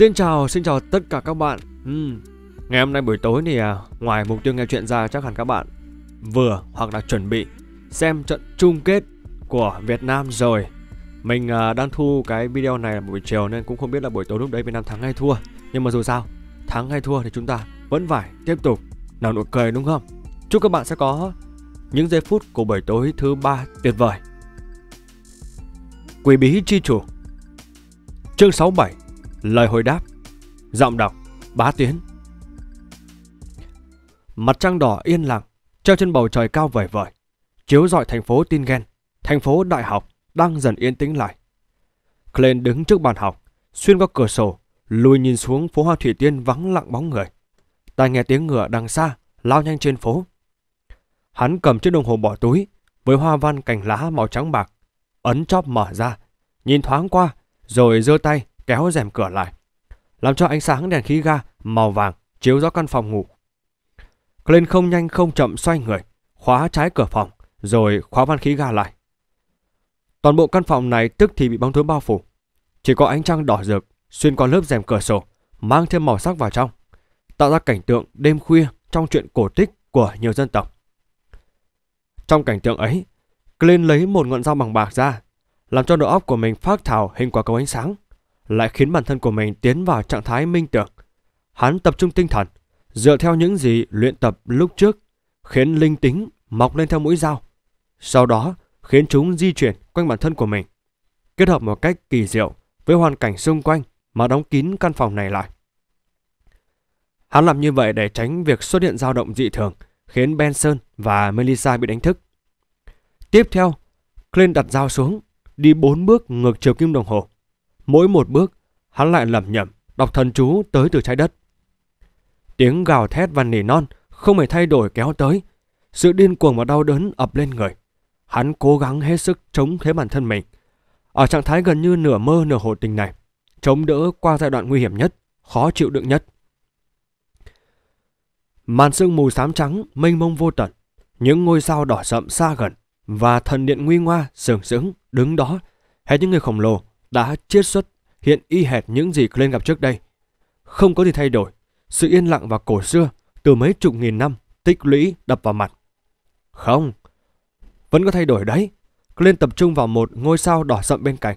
Xin chào, xin chào tất cả các bạn. Uhm, ngày hôm nay buổi tối thì à, ngoài mục tiêu nghe chuyện ra chắc hẳn các bạn vừa hoặc là chuẩn bị xem trận chung kết của Việt Nam rồi. Mình à, đang thu cái video này là buổi chiều nên cũng không biết là buổi tối lúc đấy Việt Nam thắng hay thua. Nhưng mà dù sao, thắng hay thua thì chúng ta vẫn phải tiếp tục nào nụ cười đúng không? Chúc các bạn sẽ có những giây phút của buổi tối thứ ba tuyệt vời. Quỷ bí chi chủ Chương 67 Lời hồi đáp Giọng đọc Bá Tiến Mặt trăng đỏ yên lặng Treo trên bầu trời cao vời vời Chiếu rọi thành phố tin ghen Thành phố đại học đang dần yên tĩnh lại Glenn đứng trước bàn học Xuyên qua cửa sổ Lùi nhìn xuống phố hoa thủy tiên vắng lặng bóng người Tai nghe tiếng ngựa đằng xa Lao nhanh trên phố Hắn cầm chiếc đồng hồ bỏ túi Với hoa văn cành lá màu trắng bạc Ấn chóp mở ra Nhìn thoáng qua Rồi giơ tay kéo rèm cửa lại, làm cho ánh sáng đèn khí ga màu vàng chiếu rõ căn phòng ngủ. Clint không nhanh không chậm xoay người, khóa trái cửa phòng, rồi khóa van khí ga lại. Toàn bộ căn phòng này tức thì bị bóng tối bao phủ. Chỉ có ánh trăng đỏ rực xuyên qua lớp rèm cửa sổ, mang thêm màu sắc vào trong, tạo ra cảnh tượng đêm khuya trong chuyện cổ tích của nhiều dân tộc. Trong cảnh tượng ấy, Clint lấy một ngọn dao bằng bạc ra, làm cho đầu óc của mình phát thảo hình quả cầu ánh sáng lại khiến bản thân của mình tiến vào trạng thái minh tưởng. Hắn tập trung tinh thần, dựa theo những gì luyện tập lúc trước, khiến linh tính mọc lên theo mũi dao. Sau đó, khiến chúng di chuyển quanh bản thân của mình, kết hợp một cách kỳ diệu với hoàn cảnh xung quanh mà đóng kín căn phòng này lại. Hắn làm như vậy để tránh việc xuất hiện dao động dị thường, khiến Benson và Melissa bị đánh thức. Tiếp theo, Clint đặt dao xuống, đi bốn bước ngược chiều kim đồng hồ, Mỗi một bước, hắn lại lẩm nhẩm đọc thần chú tới từ trái đất. Tiếng gào thét và nỉ non không hề thay đổi kéo tới. Sự điên cuồng và đau đớn ập lên người. Hắn cố gắng hết sức chống thế bản thân mình. Ở trạng thái gần như nửa mơ nửa hồ tình này, chống đỡ qua giai đoạn nguy hiểm nhất, khó chịu đựng nhất. Màn sương mù xám trắng mênh mông vô tận, những ngôi sao đỏ sậm xa gần và thần điện nguy ngoa sừng sững đứng đó, hết những người khổng lồ đã chiết xuất hiện y hệt những gì Glenn gặp trước đây. Không có gì thay đổi, sự yên lặng và cổ xưa từ mấy chục nghìn năm tích lũy đập vào mặt. Không, vẫn có thay đổi đấy. Glenn tập trung vào một ngôi sao đỏ sậm bên cạnh.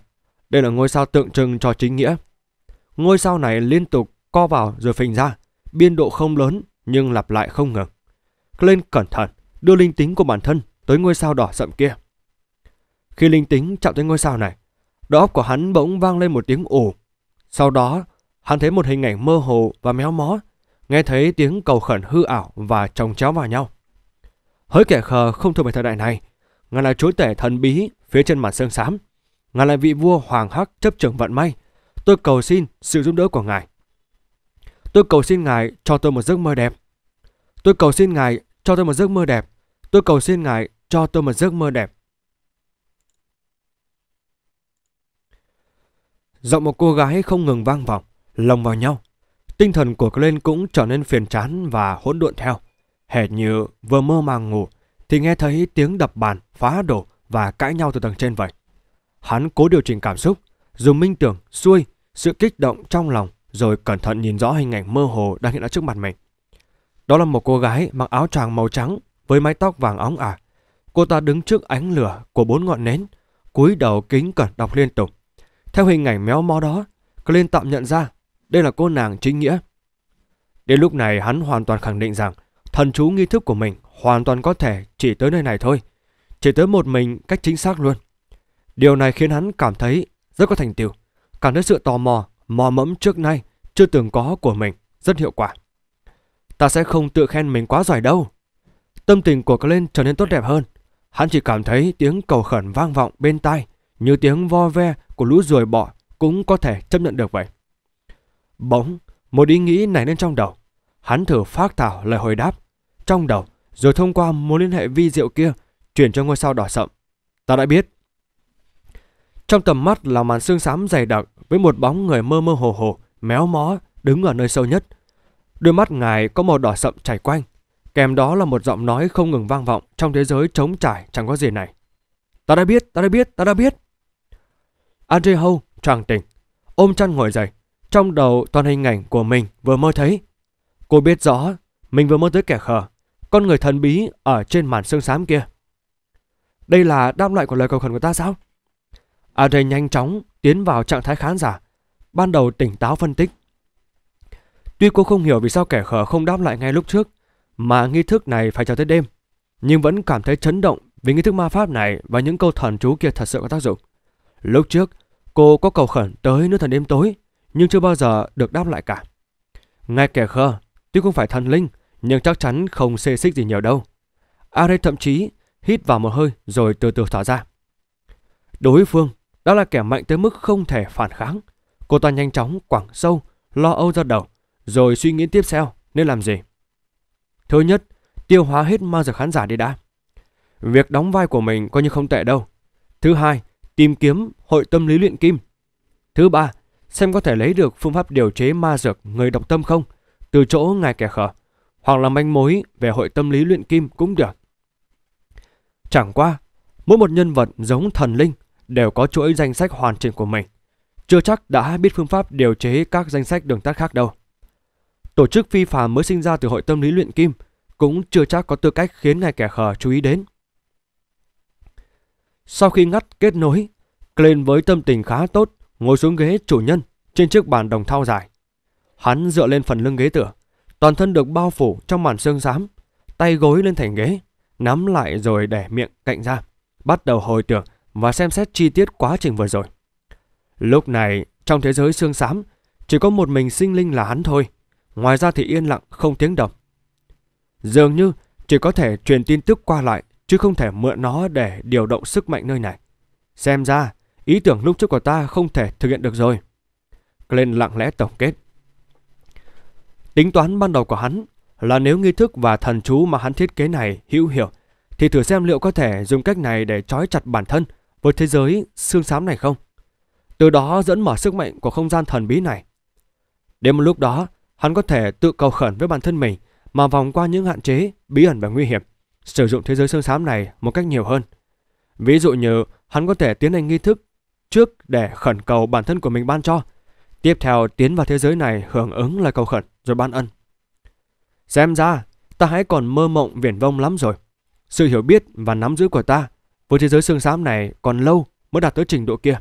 Đây là ngôi sao tượng trưng cho chính nghĩa. Ngôi sao này liên tục co vào rồi phình ra, biên độ không lớn nhưng lặp lại không ngừng. Glenn cẩn thận đưa linh tính của bản thân tới ngôi sao đỏ sậm kia. Khi linh tính chạm tới ngôi sao này, Đầu óc của hắn bỗng vang lên một tiếng ủ. Sau đó, hắn thấy một hình ảnh mơ hồ và méo mó, nghe thấy tiếng cầu khẩn hư ảo và chồng chéo vào nhau. Hỡi kẻ khờ không thuộc về thời đại này, ngài là chúa tể thần bí phía trên màn sương xám, ngài là vị vua hoàng hắc chấp trưởng vận may. Tôi cầu xin sự giúp đỡ của ngài. Tôi cầu xin ngài cho tôi một giấc mơ đẹp. Tôi cầu xin ngài cho tôi một giấc mơ đẹp. Tôi cầu xin ngài cho tôi một giấc mơ đẹp. Giọng một cô gái không ngừng vang vọng, lồng vào nhau. Tinh thần của Glenn cũng trở nên phiền chán và hỗn độn theo. Hệt như vừa mơ màng ngủ thì nghe thấy tiếng đập bàn, phá đổ và cãi nhau từ tầng trên vậy. Hắn cố điều chỉnh cảm xúc, dùng minh tưởng, xuôi, sự kích động trong lòng rồi cẩn thận nhìn rõ hình ảnh mơ hồ đang hiện ở trước mặt mình. Đó là một cô gái mặc áo choàng màu trắng với mái tóc vàng óng ả. À. Cô ta đứng trước ánh lửa của bốn ngọn nến, cúi đầu kính cẩn đọc liên tục theo hình ảnh méo mó đó, Clint tạm nhận ra đây là cô nàng chính nghĩa. Đến lúc này hắn hoàn toàn khẳng định rằng thần chú nghi thức của mình hoàn toàn có thể chỉ tới nơi này thôi. Chỉ tới một mình cách chính xác luôn. Điều này khiến hắn cảm thấy rất có thành tựu, cảm thấy sự tò mò, mò mẫm trước nay chưa từng có của mình rất hiệu quả. Ta sẽ không tự khen mình quá giỏi đâu. Tâm tình của Clint trở nên tốt đẹp hơn. Hắn chỉ cảm thấy tiếng cầu khẩn vang vọng bên tai, như tiếng vo ve của lũ ruồi bọ cũng có thể chấp nhận được vậy. Bỗng, một ý nghĩ nảy lên trong đầu. Hắn thử phát thảo lời hồi đáp trong đầu rồi thông qua mối liên hệ vi diệu kia chuyển cho ngôi sao đỏ sậm. Ta đã biết. Trong tầm mắt là màn xương xám dày đặc với một bóng người mơ mơ hồ hồ, méo mó, đứng ở nơi sâu nhất. Đôi mắt ngài có màu đỏ sậm chảy quanh, kèm đó là một giọng nói không ngừng vang vọng trong thế giới trống trải chẳng có gì này. Ta đã biết, ta đã biết, ta đã biết. Audrey Hou choàng tỉnh, ôm chăn ngồi dậy, trong đầu toàn hình ảnh của mình vừa mơ thấy. Cô biết rõ mình vừa mơ tới kẻ khờ, con người thần bí ở trên màn sương xám kia. Đây là đáp lại của lời cầu khẩn của ta sao? Andre nhanh chóng tiến vào trạng thái khán giả, ban đầu tỉnh táo phân tích. Tuy cô không hiểu vì sao kẻ khờ không đáp lại ngay lúc trước, mà nghi thức này phải chờ tới đêm, nhưng vẫn cảm thấy chấn động vì nghi thức ma pháp này và những câu thần chú kia thật sự có tác dụng. Lúc trước, cô có cầu khẩn tới nữ thần đêm tối, nhưng chưa bao giờ được đáp lại cả. Ngay kẻ khơ, tuy không phải thần linh, nhưng chắc chắn không xê xích gì nhiều đâu. Are thậm chí hít vào một hơi rồi từ từ thả ra. Đối phương đó là kẻ mạnh tới mức không thể phản kháng. Cô ta nhanh chóng quẳng sâu, lo âu ra đầu, rồi suy nghĩ tiếp theo nên làm gì. Thứ nhất, tiêu hóa hết ma dược khán giả đi đã. Việc đóng vai của mình coi như không tệ đâu. Thứ hai, tìm kiếm hội tâm lý luyện kim. Thứ ba, xem có thể lấy được phương pháp điều chế ma dược người độc tâm không, từ chỗ ngài kẻ khở, hoặc là manh mối về hội tâm lý luyện kim cũng được. Chẳng qua, mỗi một nhân vật giống thần linh đều có chuỗi danh sách hoàn chỉnh của mình. Chưa chắc đã biết phương pháp điều chế các danh sách đường tắt khác đâu. Tổ chức phi phàm mới sinh ra từ hội tâm lý luyện kim cũng chưa chắc có tư cách khiến ngài kẻ khờ chú ý đến. Sau khi ngắt kết nối, Glenn với tâm tình khá tốt ngồi xuống ghế chủ nhân trên chiếc bàn đồng thau dài. Hắn dựa lên phần lưng ghế tựa, toàn thân được bao phủ trong màn sương xám, tay gối lên thành ghế, nắm lại rồi để miệng cạnh ra, bắt đầu hồi tưởng và xem xét chi tiết quá trình vừa rồi. Lúc này, trong thế giới sương xám, chỉ có một mình sinh linh là hắn thôi, ngoài ra thì yên lặng không tiếng động. Dường như chỉ có thể truyền tin tức qua lại chứ không thể mượn nó để điều động sức mạnh nơi này. Xem ra, ý tưởng lúc trước của ta không thể thực hiện được rồi. Glenn lặng lẽ tổng kết. Tính toán ban đầu của hắn là nếu nghi thức và thần chú mà hắn thiết kế này hữu hiệu, thì thử xem liệu có thể dùng cách này để trói chặt bản thân với thế giới xương xám này không. Từ đó dẫn mở sức mạnh của không gian thần bí này. Đến một lúc đó, hắn có thể tự cầu khẩn với bản thân mình mà vòng qua những hạn chế, bí ẩn và nguy hiểm sử dụng thế giới xương xám này một cách nhiều hơn. Ví dụ như hắn có thể tiến hành nghi thức trước để khẩn cầu bản thân của mình ban cho, tiếp theo tiến vào thế giới này hưởng ứng lời cầu khẩn rồi ban ân. Xem ra, ta hãy còn mơ mộng viển vông lắm rồi. Sự hiểu biết và nắm giữ của ta với thế giới xương xám này còn lâu mới đạt tới trình độ kia.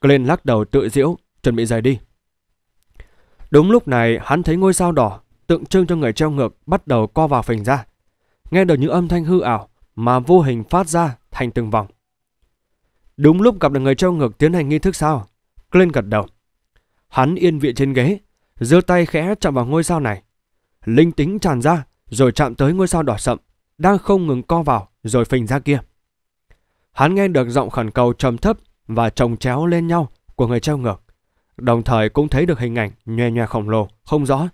Glenn lắc đầu tự diễu, chuẩn bị rời đi. Đúng lúc này, hắn thấy ngôi sao đỏ tượng trưng cho người treo ngược bắt đầu co vào phình ra nghe được những âm thanh hư ảo mà vô hình phát ra thành từng vòng. Đúng lúc gặp được người treo ngược tiến hành nghi thức sao? Glenn gật đầu. Hắn yên vị trên ghế, giơ tay khẽ chạm vào ngôi sao này. Linh tính tràn ra rồi chạm tới ngôi sao đỏ sậm, đang không ngừng co vào rồi phình ra kia. Hắn nghe được giọng khẩn cầu trầm thấp và chồng chéo lên nhau của người treo ngược, đồng thời cũng thấy được hình ảnh nhoe nhoe khổng lồ, không rõ.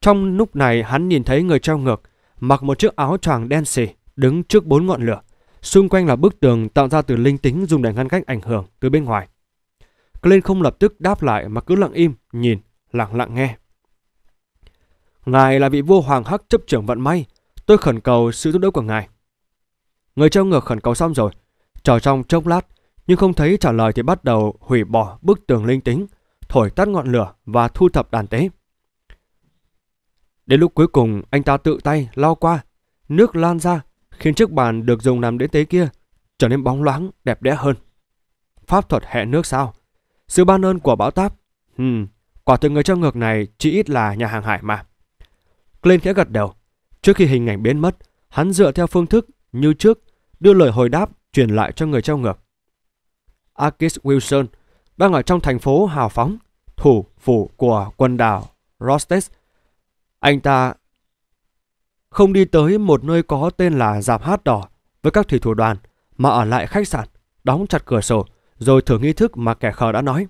Trong lúc này hắn nhìn thấy người treo ngược mặc một chiếc áo choàng đen xì, đứng trước bốn ngọn lửa. Xung quanh là bức tường tạo ra từ linh tính dùng để ngăn cách ảnh hưởng từ bên ngoài. Glenn không lập tức đáp lại mà cứ lặng im, nhìn, lặng lặng nghe. Ngài là vị vua hoàng hắc chấp trưởng vận may. Tôi khẩn cầu sự giúp đỡ của ngài. Người treo ngược khẩn cầu xong rồi. Chờ trong chốc lát, nhưng không thấy trả lời thì bắt đầu hủy bỏ bức tường linh tính, thổi tắt ngọn lửa và thu thập đàn tế. Đến lúc cuối cùng anh ta tự tay lao qua, nước lan ra khiến chiếc bàn được dùng làm đế tế kia trở nên bóng loáng, đẹp đẽ hơn. Pháp thuật hẹ nước sao? Sự ban ơn của bão táp? Ừm, quả từ người trong ngược này chỉ ít là nhà hàng hải mà. Glenn khẽ gật đầu. Trước khi hình ảnh biến mất, hắn dựa theo phương thức như trước đưa lời hồi đáp truyền lại cho người trong ngược. Arkis Wilson đang ở trong thành phố hào phóng, thủ phủ của quần đảo Rostes anh ta không đi tới một nơi có tên là Giạp Hát Đỏ với các thủy thủ đoàn mà ở lại khách sạn, đóng chặt cửa sổ rồi thử nghi thức mà kẻ khờ đã nói.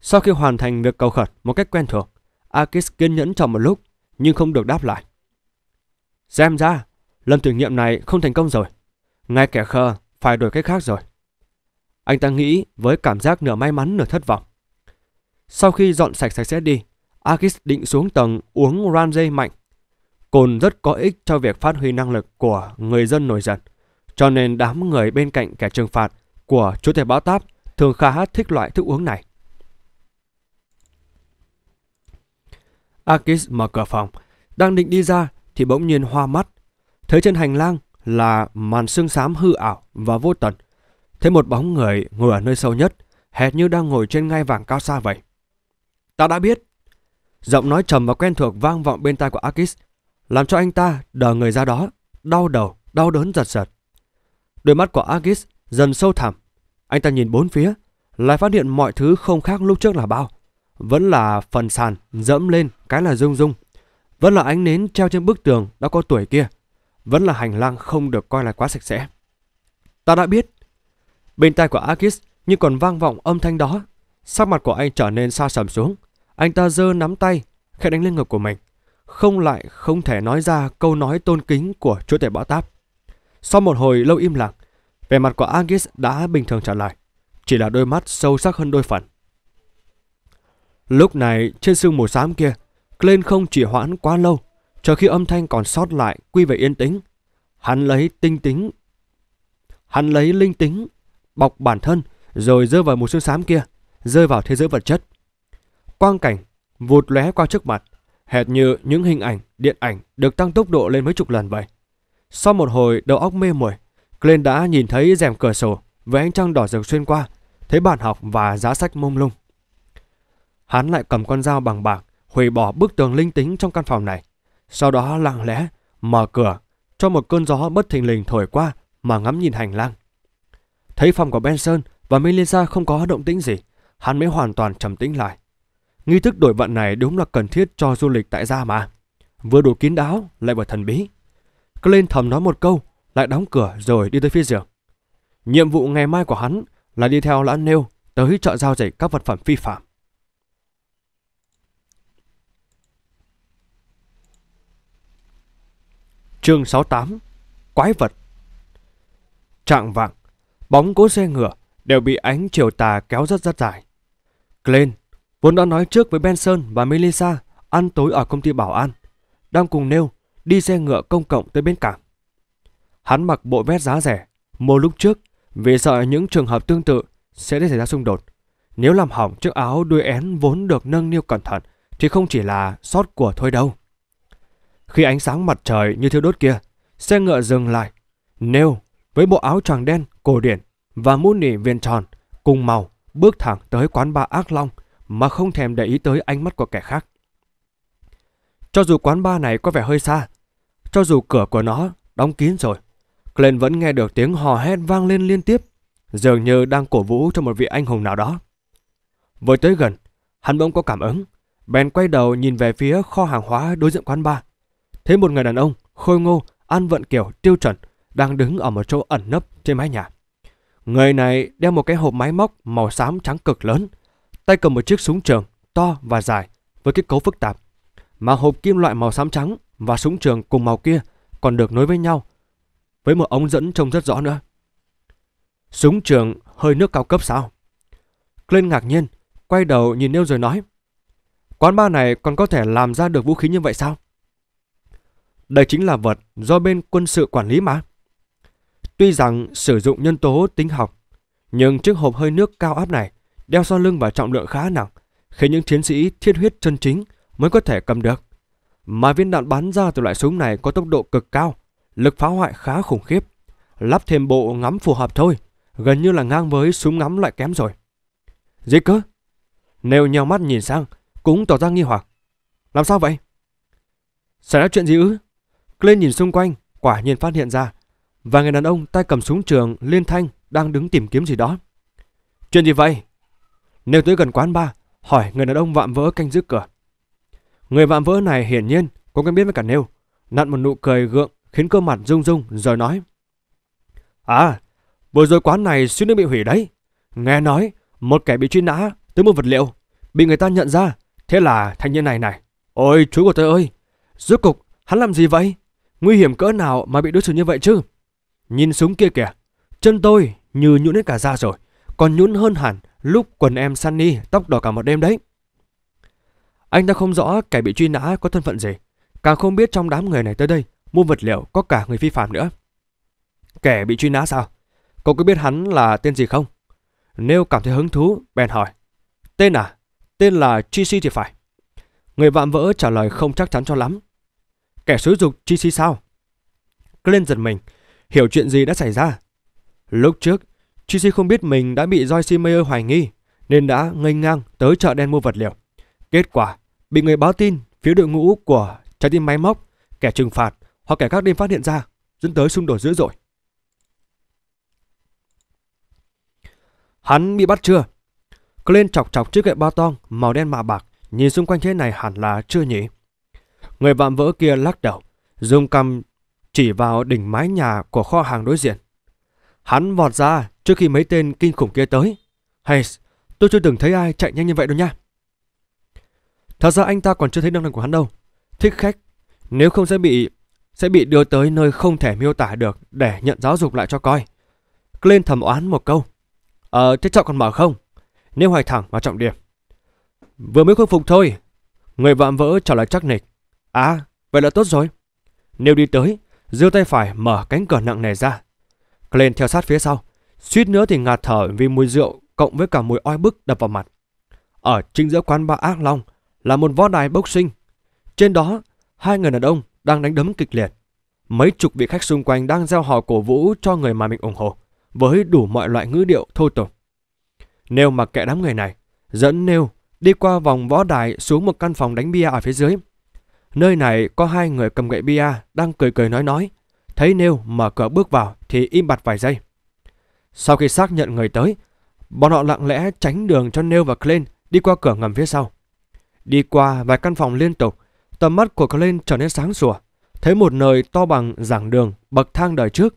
Sau khi hoàn thành việc cầu khẩn một cách quen thuộc, Akis kiên nhẫn trong một lúc nhưng không được đáp lại. Xem ra, lần thử nghiệm này không thành công rồi. Ngay kẻ khờ phải đổi cách khác rồi. Anh ta nghĩ với cảm giác nửa may mắn nửa thất vọng. Sau khi dọn sạch sạch sẽ đi, Akis định xuống tầng uống Ramsey mạnh. Cồn rất có ích cho việc phát huy năng lực của người dân nổi giận, cho nên đám người bên cạnh kẻ trừng phạt của chủ thể báo táp thường khá thích loại thức uống này. Akis mở cửa phòng, đang định đi ra thì bỗng nhiên hoa mắt. Thấy trên hành lang là màn sương xám hư ảo và vô tận. Thấy một bóng người ngồi ở nơi sâu nhất, hệt như đang ngồi trên ngai vàng cao xa vậy. Ta đã biết, Giọng nói trầm và quen thuộc vang vọng bên tai của Akis, làm cho anh ta đờ người ra đó, đau đầu, đau đớn giật giật. Đôi mắt của Akis dần sâu thẳm, anh ta nhìn bốn phía, lại phát hiện mọi thứ không khác lúc trước là bao. Vẫn là phần sàn dẫm lên cái là rung rung. Vẫn là ánh nến treo trên bức tường đã có tuổi kia. Vẫn là hành lang không được coi là quá sạch sẽ. Ta đã biết. Bên tai của Akis như còn vang vọng âm thanh đó. Sắc mặt của anh trở nên xa sầm xuống. Anh ta giơ nắm tay, khẽ đánh lên ngực của mình. Không lại không thể nói ra câu nói tôn kính của chúa tể bão táp. Sau một hồi lâu im lặng, vẻ mặt của Agis đã bình thường trở lại. Chỉ là đôi mắt sâu sắc hơn đôi phần. Lúc này, trên sương mù xám kia, Glenn không chỉ hoãn quá lâu, cho khi âm thanh còn sót lại quy về yên tĩnh. Hắn lấy tinh tính, hắn lấy linh tính, bọc bản thân, rồi rơi vào một sương xám kia, rơi vào thế giới vật chất. Quang cảnh vụt lóe qua trước mặt, hệt như những hình ảnh điện ảnh được tăng tốc độ lên mấy chục lần vậy. Sau một hồi đầu óc mê muội, Glenn đã nhìn thấy rèm cửa sổ với ánh trăng đỏ rực xuyên qua, thấy bàn học và giá sách mông lung. Hắn lại cầm con dao bằng bạc, hủy bỏ bức tường linh tính trong căn phòng này. Sau đó lặng lẽ mở cửa cho một cơn gió bất thình lình thổi qua mà ngắm nhìn hành lang. Thấy phòng của Benson và Melissa không có động tĩnh gì, hắn mới hoàn toàn trầm tĩnh lại. Nghi thức đổi vận này đúng là cần thiết cho du lịch tại gia mà. Vừa đủ kín đáo, lại vừa thần bí. Cứ lên thầm nói một câu, lại đóng cửa rồi đi tới phía giường. Nhiệm vụ ngày mai của hắn là đi theo lãn nêu tới chợ giao dịch các vật phẩm phi phạm. Chương 68 Quái vật Trạng vạng, bóng cố xe ngựa đều bị ánh chiều tà kéo rất rất dài. Glenn Vốn đã nói trước với Benson và Melissa ăn tối ở công ty bảo an, đang cùng nêu đi xe ngựa công cộng tới bến cảng. Hắn mặc bộ vest giá rẻ, mua lúc trước vì sợ những trường hợp tương tự sẽ để xảy ra xung đột. Nếu làm hỏng chiếc áo đuôi én vốn được nâng niu cẩn thận thì không chỉ là sót của thôi đâu. Khi ánh sáng mặt trời như thiêu đốt kia, xe ngựa dừng lại. Nêu với bộ áo tràng đen cổ điển và mũ nỉ viên tròn cùng màu bước thẳng tới quán bar Ác Long – mà không thèm để ý tới ánh mắt của kẻ khác. Cho dù quán bar này có vẻ hơi xa, cho dù cửa của nó đóng kín rồi, Glenn vẫn nghe được tiếng hò hét vang lên liên tiếp, dường như đang cổ vũ cho một vị anh hùng nào đó. Vừa tới gần, hắn bỗng có cảm ứng, bèn quay đầu nhìn về phía kho hàng hóa đối diện quán bar. Thấy một người đàn ông, khôi ngô, ăn vận kiểu tiêu chuẩn, đang đứng ở một chỗ ẩn nấp trên mái nhà. Người này đeo một cái hộp máy móc màu xám trắng cực lớn, tay cầm một chiếc súng trường to và dài với kết cấu phức tạp, mà hộp kim loại màu xám trắng và súng trường cùng màu kia còn được nối với nhau, với một ống dẫn trông rất rõ nữa. Súng trường hơi nước cao cấp sao? Glenn ngạc nhiên, quay đầu nhìn Neil rồi nói. Quán bar này còn có thể làm ra được vũ khí như vậy sao? Đây chính là vật do bên quân sự quản lý mà. Tuy rằng sử dụng nhân tố tính học, nhưng chiếc hộp hơi nước cao áp này đeo sau lưng và trọng lượng khá nặng, khiến những chiến sĩ thiết huyết chân chính mới có thể cầm được. Mà viên đạn bắn ra từ loại súng này có tốc độ cực cao, lực phá hoại khá khủng khiếp. Lắp thêm bộ ngắm phù hợp thôi, gần như là ngang với súng ngắm loại kém rồi. Gì cơ? Nêu nhau mắt nhìn sang, cũng tỏ ra nghi hoặc. Làm sao vậy? Xảy ra chuyện gì ư? Glenn nhìn xung quanh, quả nhiên phát hiện ra. Và người đàn ông tay cầm súng trường liên thanh đang đứng tìm kiếm gì đó. Chuyện gì vậy? Nếu tới gần quán ba, hỏi người đàn ông vạm vỡ canh giữ cửa. Người vạm vỡ này hiển nhiên cũng quen biết với cả Nêu, nặn một nụ cười gượng khiến cơ mặt rung rung rồi nói. À, vừa rồi quán này suýt nữa bị hủy đấy. Nghe nói, một kẻ bị truy nã tới một vật liệu, bị người ta nhận ra. Thế là thanh niên này này, ôi chú của tôi ơi, rốt cục hắn làm gì vậy? Nguy hiểm cỡ nào mà bị đối xử như vậy chứ? Nhìn súng kia kìa, chân tôi như nhũn hết cả da rồi, còn nhũn hơn hẳn lúc quần em Sunny tóc đỏ cả một đêm đấy. Anh ta không rõ kẻ bị truy nã có thân phận gì, càng không biết trong đám người này tới đây mua vật liệu có cả người phi phạm nữa. Kẻ bị truy nã sao? Cậu có biết hắn là tên gì không? Nêu cảm thấy hứng thú, bèn hỏi. Tên à? Tên là Chi thì phải. Người vạm vỡ trả lời không chắc chắn cho lắm. Kẻ sử dụng Chi sao? Glenn giật mình, hiểu chuyện gì đã xảy ra. Lúc trước, Chi không biết mình đã bị Joyce Mayer hoài nghi, nên đã ngây ngang tới chợ đen mua vật liệu. Kết quả, bị người báo tin phía đội ngũ của trái tim máy móc, kẻ trừng phạt hoặc kẻ các đêm phát hiện ra, dẫn tới xung đột dữ dội. Hắn bị bắt chưa? Glenn chọc chọc chiếc gậy ba tong màu đen mạ bạc, nhìn xung quanh thế này hẳn là chưa nhỉ? Người vạm vỡ kia lắc đầu, dùng cầm chỉ vào đỉnh mái nhà của kho hàng đối diện. Hắn vọt ra, trước khi mấy tên kinh khủng kia tới. Hayes, tôi chưa từng thấy ai chạy nhanh như vậy đâu nha. Thật ra anh ta còn chưa thấy năng lực của hắn đâu. Thích khách, nếu không sẽ bị sẽ bị đưa tới nơi không thể miêu tả được để nhận giáo dục lại cho coi. Glenn thầm oán một câu. Ờ, thế chậu còn mở không? Nếu hoài thẳng vào trọng điểm. Vừa mới khôi phục thôi. Người vạm vỡ trả lời chắc nịch. À, vậy là tốt rồi. Nếu đi tới, giơ tay phải mở cánh cửa nặng nề ra. Glenn theo sát phía sau. Suýt nữa thì ngạt thở vì mùi rượu cộng với cả mùi oi bức đập vào mặt. Ở chính giữa quán ba Ác Long là một võ đài boxing. Trên đó, hai người đàn ông đang đánh đấm kịch liệt. Mấy chục vị khách xung quanh đang gieo hò cổ vũ cho người mà mình ủng hộ với đủ mọi loại ngữ điệu thô tục. Nêu mặc kệ đám người này, dẫn Nêu đi qua vòng võ đài xuống một căn phòng đánh bia ở phía dưới. Nơi này có hai người cầm gậy bia đang cười cười nói nói. Thấy Nêu mở cửa bước vào thì im bặt vài giây. Sau khi xác nhận người tới, bọn họ lặng lẽ tránh đường cho Neil và Klein đi qua cửa ngầm phía sau. Đi qua vài căn phòng liên tục, tầm mắt của Klein trở nên sáng sủa, thấy một nơi to bằng giảng đường, bậc thang đời trước.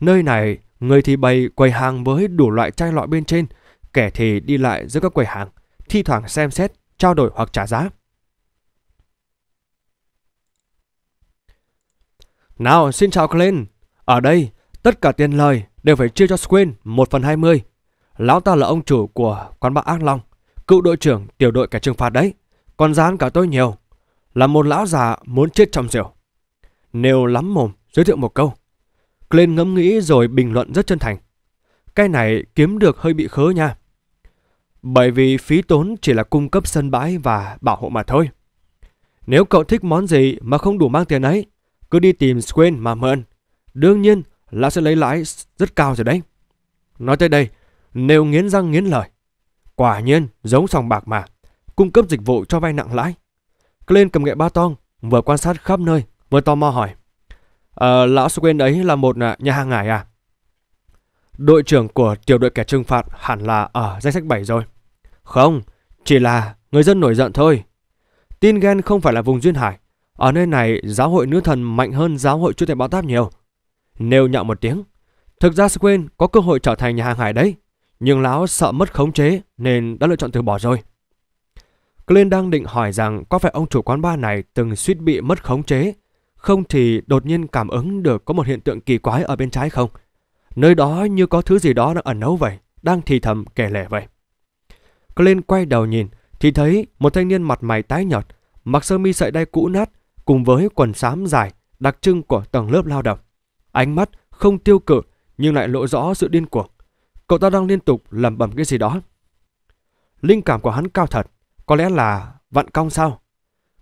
Nơi này, người thì bày quầy hàng với đủ loại chai lọ bên trên, kẻ thì đi lại giữa các quầy hàng, thi thoảng xem xét, trao đổi hoặc trả giá. Nào, xin chào Klein. Ở đây, tất cả tiền lời đều phải chia cho Swain 1 phần 20. Lão ta là ông chủ của quán bạc Ác Long, cựu đội trưởng tiểu đội cả trừng phạt đấy, còn dán cả tôi nhiều. Là một lão già muốn chết trong rượu. Nêu lắm mồm giới thiệu một câu. Glenn ngẫm nghĩ rồi bình luận rất chân thành. Cái này kiếm được hơi bị khớ nha. Bởi vì phí tốn chỉ là cung cấp sân bãi và bảo hộ mà thôi. Nếu cậu thích món gì mà không đủ mang tiền ấy, cứ đi tìm Swain mà mượn. Đương nhiên lão sẽ lấy lãi rất cao rồi đấy. Nói tới đây, Nêu nghiến răng nghiến lời. Quả nhiên, giống sòng bạc mà, cung cấp dịch vụ cho vay nặng lãi. Glenn cầm nghệ ba tong, vừa quan sát khắp nơi, vừa tò mò hỏi. À, lão Squen đấy là một à, nhà hàng ngải à? Đội trưởng của tiểu đội kẻ trừng phạt hẳn là ở danh sách 7 rồi. Không, chỉ là người dân nổi giận thôi. Tingen không phải là vùng duyên hải. Ở nơi này, giáo hội nữ thần mạnh hơn giáo hội chúa tể bão táp nhiều nêu nhạo một tiếng. Thực ra Squid có cơ hội trở thành nhà hàng hải đấy, nhưng lão sợ mất khống chế nên đã lựa chọn từ bỏ rồi. Glenn đang định hỏi rằng có phải ông chủ quán bar này từng suýt bị mất khống chế, không thì đột nhiên cảm ứng được có một hiện tượng kỳ quái ở bên trái không. Nơi đó như có thứ gì đó đang ẩn nấu vậy, đang thì thầm kể lể vậy. Glenn quay đầu nhìn thì thấy một thanh niên mặt mày tái nhợt, mặc sơ mi sợi đai cũ nát cùng với quần xám dài đặc trưng của tầng lớp lao động. Ánh mắt không tiêu cự nhưng lại lộ rõ sự điên cuồng. Cậu ta đang liên tục lẩm bẩm cái gì đó. Linh cảm của hắn cao thật, có lẽ là vặn cong sao?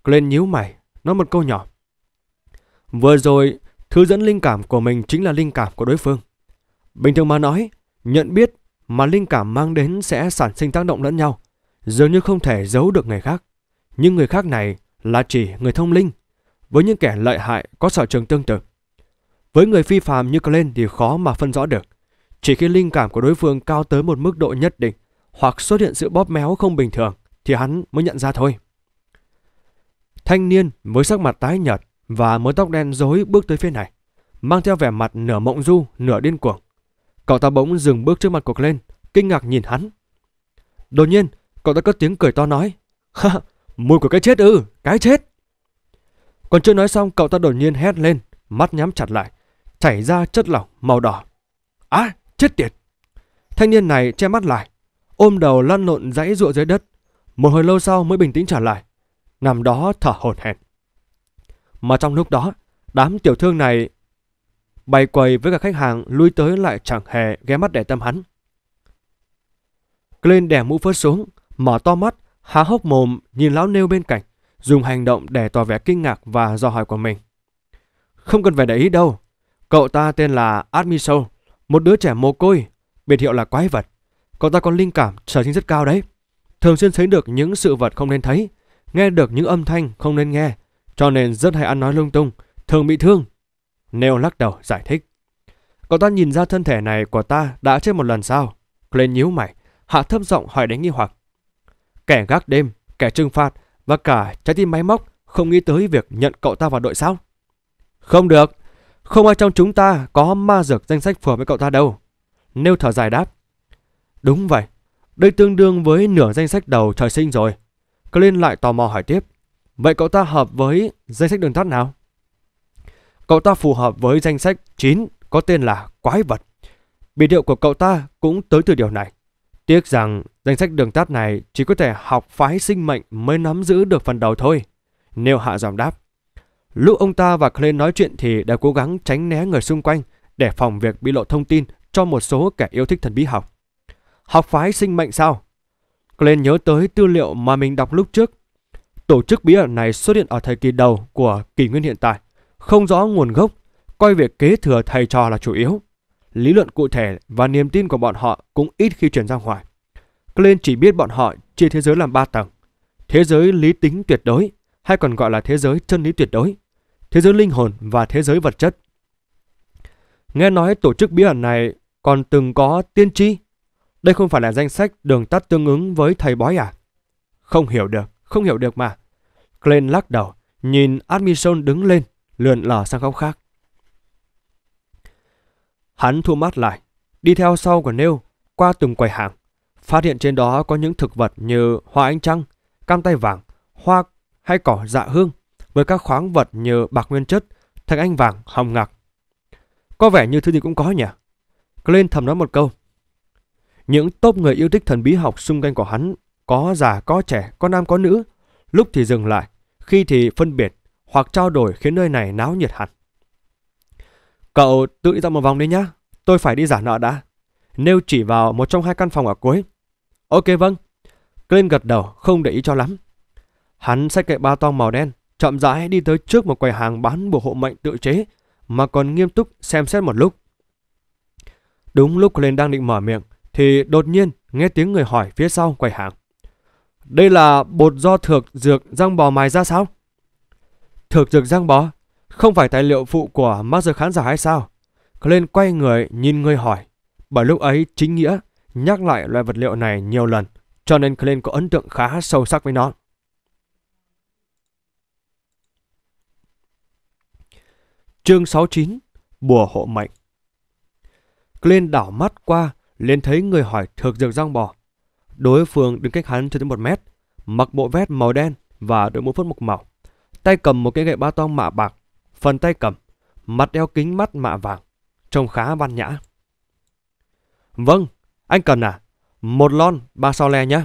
Glenn nhíu mày, nói một câu nhỏ. Vừa rồi, thứ dẫn linh cảm của mình chính là linh cảm của đối phương. Bình thường mà nói, nhận biết mà linh cảm mang đến sẽ sản sinh tác động lẫn nhau, dường như không thể giấu được người khác. Nhưng người khác này là chỉ người thông linh, với những kẻ lợi hại có sở trường tương tự. Với người phi phàm như Glenn thì khó mà phân rõ được. Chỉ khi linh cảm của đối phương cao tới một mức độ nhất định hoặc xuất hiện sự bóp méo không bình thường thì hắn mới nhận ra thôi. Thanh niên với sắc mặt tái nhợt và mớ tóc đen rối bước tới phía này, mang theo vẻ mặt nửa mộng du, nửa điên cuồng. Cậu ta bỗng dừng bước trước mặt của Glenn, kinh ngạc nhìn hắn. Đột nhiên, cậu ta cất tiếng cười to nói, "Ha, mùi của cái chết ư, cái chết." Còn chưa nói xong, cậu ta đột nhiên hét lên, mắt nhắm chặt lại, chảy ra chất lỏng màu đỏ. Á, à, chết tiệt! Thanh niên này che mắt lại, ôm đầu lăn lộn dãy ruộng dưới đất. Một hồi lâu sau mới bình tĩnh trở lại, nằm đó thở hổn hển. Mà trong lúc đó, đám tiểu thương này bày quầy với cả khách hàng lui tới lại chẳng hề ghé mắt để tâm hắn. Glenn đè mũ phớt xuống, mở to mắt, há hốc mồm nhìn lão nêu bên cạnh, dùng hành động để tỏ vẻ kinh ngạc và dò hỏi của mình. Không cần phải để ý đâu, Cậu ta tên là Admiso, một đứa trẻ mồ côi, biệt hiệu là quái vật. Cậu ta có linh cảm sở sinh rất cao đấy. Thường xuyên thấy được những sự vật không nên thấy, nghe được những âm thanh không nên nghe, cho nên rất hay ăn nói lung tung, thường bị thương. Neo lắc đầu giải thích. Cậu ta nhìn ra thân thể này của ta đã chết một lần sao? Glenn nhíu mày, hạ thấp giọng hỏi đánh nghi hoặc. Kẻ gác đêm, kẻ trừng phạt và cả trái tim máy móc không nghĩ tới việc nhận cậu ta vào đội sao? Không được, không ai trong chúng ta có ma dược danh sách phù hợp với cậu ta đâu. Nêu thở dài đáp. Đúng vậy. Đây tương đương với nửa danh sách đầu trời sinh rồi. Clint lại tò mò hỏi tiếp. Vậy cậu ta hợp với danh sách đường tắt nào? Cậu ta phù hợp với danh sách 9 có tên là quái vật. Bị điệu của cậu ta cũng tới từ điều này. Tiếc rằng danh sách đường tắt này chỉ có thể học phái sinh mệnh mới nắm giữ được phần đầu thôi. Nêu hạ giọng đáp. Lúc ông ta và Clay nói chuyện thì đều cố gắng tránh né người xung quanh để phòng việc bị lộ thông tin cho một số kẻ yêu thích thần bí học. Học phái sinh mệnh sao? Clay nhớ tới tư liệu mà mình đọc lúc trước. Tổ chức bí ẩn này xuất hiện ở thời kỳ đầu của kỷ nguyên hiện tại, không rõ nguồn gốc, coi việc kế thừa thầy trò là chủ yếu. Lý luận cụ thể và niềm tin của bọn họ cũng ít khi truyền ra ngoài. Clay chỉ biết bọn họ chia thế giới làm 3 tầng. Thế giới lý tính tuyệt đối, hay còn gọi là thế giới chân lý tuyệt đối, thế giới linh hồn và thế giới vật chất. Nghe nói tổ chức bí ẩn này còn từng có tiên tri. Đây không phải là danh sách đường tắt tương ứng với thầy bói à? Không hiểu được, không hiểu được mà. Glenn lắc đầu, nhìn Admission đứng lên, lượn lờ sang góc khác. Hắn thu mắt lại, đi theo sau của Neil qua từng quầy hàng, phát hiện trên đó có những thực vật như hoa ánh trăng, cam tay vàng, hoa hay cỏ dạ hương, với các khoáng vật như bạc nguyên chất, thạch anh vàng, hồng ngọc. Có vẻ như thứ gì cũng có nhỉ? Glenn thầm nói một câu. Những tốp người yêu thích thần bí học xung quanh của hắn, có già, có trẻ, có nam, có nữ, lúc thì dừng lại, khi thì phân biệt hoặc trao đổi khiến nơi này náo nhiệt hẳn. Cậu tự đi ra một vòng đi nhá, tôi phải đi giả nợ đã. Nêu chỉ vào một trong hai căn phòng ở cuối. Ok vâng. Glenn gật đầu, không để ý cho lắm. Hắn xách kệ ba toang màu đen, chậm rãi đi tới trước một quầy hàng bán bộ hộ mệnh tự chế mà còn nghiêm túc xem xét một lúc. Đúng lúc Lên đang định mở miệng thì đột nhiên nghe tiếng người hỏi phía sau quầy hàng. Đây là bột do thược dược răng bò mài ra sao? Thược dược răng bò? Không phải tài liệu phụ của Master khán giả hay sao? Lên quay người nhìn người hỏi. Bởi lúc ấy chính nghĩa nhắc lại loại vật liệu này nhiều lần cho nên Clint có ấn tượng khá sâu sắc với nó. Chương 69 Bùa hộ mệnh Glenn đảo mắt qua liền thấy người hỏi thực dược răng bò. Đối phương đứng cách hắn cho đến một mét, mặc bộ vest màu đen và đội mũ phớt mộc màu. Tay cầm một cái gậy ba toang mạ bạc, phần tay cầm, mặt đeo kính mắt mạ vàng, trông khá văn nhã. Vâng, anh cần à? Một lon, ba so le nhé.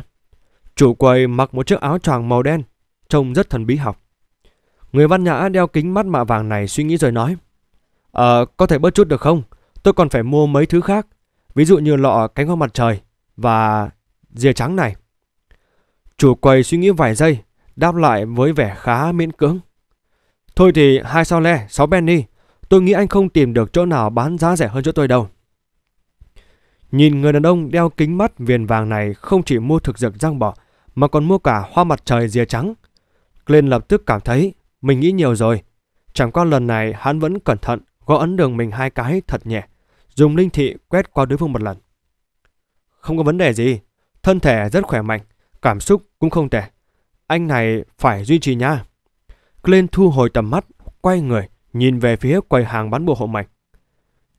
Chủ quầy mặc một chiếc áo choàng màu đen, trông rất thần bí học. Người văn nhã đeo kính mắt mạ vàng này suy nghĩ rồi nói. Ờ, có thể bớt chút được không? Tôi còn phải mua mấy thứ khác. Ví dụ như lọ cánh hoa mặt trời và dìa trắng này. Chủ quầy suy nghĩ vài giây, đáp lại với vẻ khá miễn cưỡng. Thôi thì hai sao le, sáu penny. Tôi nghĩ anh không tìm được chỗ nào bán giá rẻ hơn chỗ tôi đâu. Nhìn người đàn ông đeo kính mắt viền vàng này không chỉ mua thực dược răng bỏ mà còn mua cả hoa mặt trời dìa trắng. Glenn lập tức cảm thấy mình nghĩ nhiều rồi. Chẳng qua lần này hắn vẫn cẩn thận, gõ ấn đường mình hai cái thật nhẹ, dùng linh thị quét qua đối phương một lần. Không có vấn đề gì, thân thể rất khỏe mạnh, cảm xúc cũng không tệ. Anh này phải duy trì nha. Glenn thu hồi tầm mắt, quay người, nhìn về phía quầy hàng bán bộ hộ mệnh.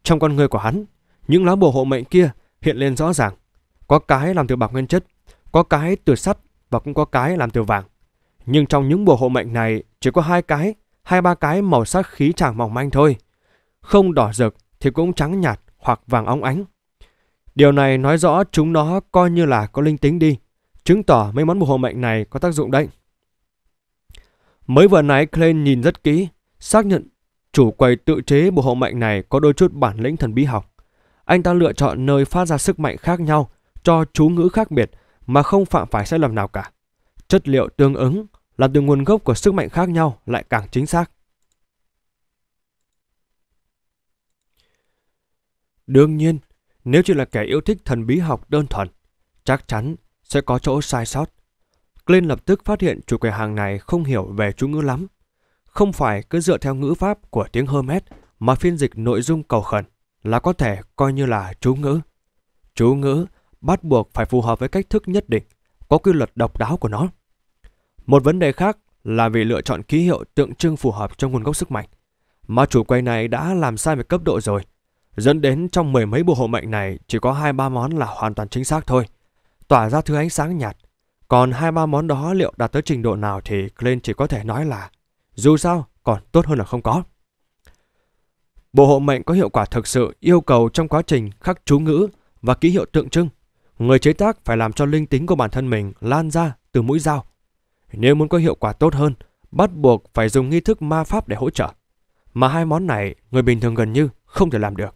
Trong con người của hắn, những lá bộ hộ mệnh kia hiện lên rõ ràng. Có cái làm từ bạc nguyên chất, có cái từ sắt và cũng có cái làm từ vàng. Nhưng trong những bùa hộ mệnh này chỉ có hai cái, hai ba cái màu sắc khí chàng mỏng manh thôi. Không đỏ rực thì cũng trắng nhạt hoặc vàng óng ánh. Điều này nói rõ chúng nó coi như là có linh tính đi, chứng tỏ mấy món bùa hộ mệnh này có tác dụng đấy. Mới vừa nãy Clay nhìn rất kỹ, xác nhận chủ quầy tự chế bùa hộ mệnh này có đôi chút bản lĩnh thần bí học. Anh ta lựa chọn nơi phát ra sức mạnh khác nhau cho chú ngữ khác biệt mà không phạm phải sai lầm nào cả. Chất liệu tương ứng, làm từ nguồn gốc của sức mạnh khác nhau lại càng chính xác. Đương nhiên, nếu chỉ là kẻ yêu thích thần bí học đơn thuần, chắc chắn sẽ có chỗ sai sót. Clint lập tức phát hiện chủ cửa hàng này không hiểu về chú ngữ lắm. Không phải cứ dựa theo ngữ pháp của tiếng Hermes mà phiên dịch nội dung cầu khẩn là có thể coi như là chú ngữ. Chú ngữ bắt buộc phải phù hợp với cách thức nhất định, có quy luật độc đáo của nó. Một vấn đề khác là vì lựa chọn ký hiệu tượng trưng phù hợp cho nguồn gốc sức mạnh. Mà chủ quay này đã làm sai về cấp độ rồi, dẫn đến trong mười mấy bộ hộ mệnh này chỉ có hai ba món là hoàn toàn chính xác thôi, tỏa ra thứ ánh sáng nhạt. Còn hai ba món đó liệu đạt tới trình độ nào thì Glenn chỉ có thể nói là dù sao còn tốt hơn là không có. Bộ hộ mệnh có hiệu quả thực sự yêu cầu trong quá trình khắc chú ngữ và ký hiệu tượng trưng, người chế tác phải làm cho linh tính của bản thân mình lan ra từ mũi dao nếu muốn có hiệu quả tốt hơn, bắt buộc phải dùng nghi thức ma pháp để hỗ trợ. Mà hai món này người bình thường gần như không thể làm được.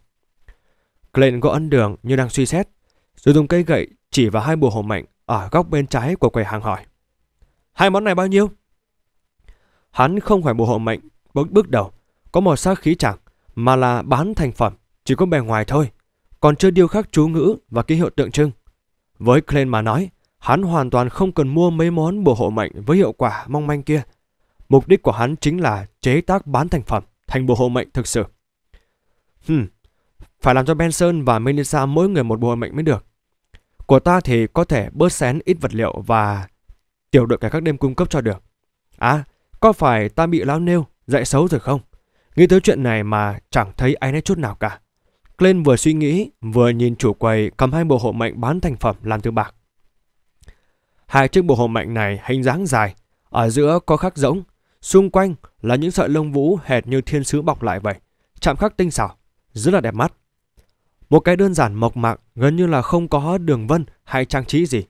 Glenn gõ ấn đường như đang suy xét, rồi dùng cây gậy chỉ vào hai bùa hộ mệnh ở góc bên trái của quầy hàng hỏi. Hai món này bao nhiêu? Hắn không phải bùa hộ mệnh bước bước đầu, có màu sắc khí chẳng, mà là bán thành phẩm, chỉ có bề ngoài thôi, còn chưa điêu khắc chú ngữ và ký hiệu tượng trưng. Với Klein mà nói, Hắn hoàn toàn không cần mua mấy món bùa hộ mệnh với hiệu quả mong manh kia. Mục đích của hắn chính là chế tác bán thành phẩm, thành bùa hộ mệnh thực sự. Hmm, phải làm cho Benson và Melissa mỗi người một bùa hộ mệnh mới được. Của ta thì có thể bớt xén ít vật liệu và tiểu đội cả các đêm cung cấp cho được. À, có phải ta bị lão nêu, dạy xấu rồi không? Nghĩ tới chuyện này mà chẳng thấy ai nói chút nào cả. clint vừa suy nghĩ, vừa nhìn chủ quầy cầm hai bộ hộ mệnh bán thành phẩm làm từ bạc. Hai chiếc bộ hồ mạnh này hình dáng dài, ở giữa có khắc rỗng, xung quanh là những sợi lông vũ hệt như thiên sứ bọc lại vậy, chạm khắc tinh xảo, rất là đẹp mắt. Một cái đơn giản mộc mạc gần như là không có đường vân hay trang trí gì,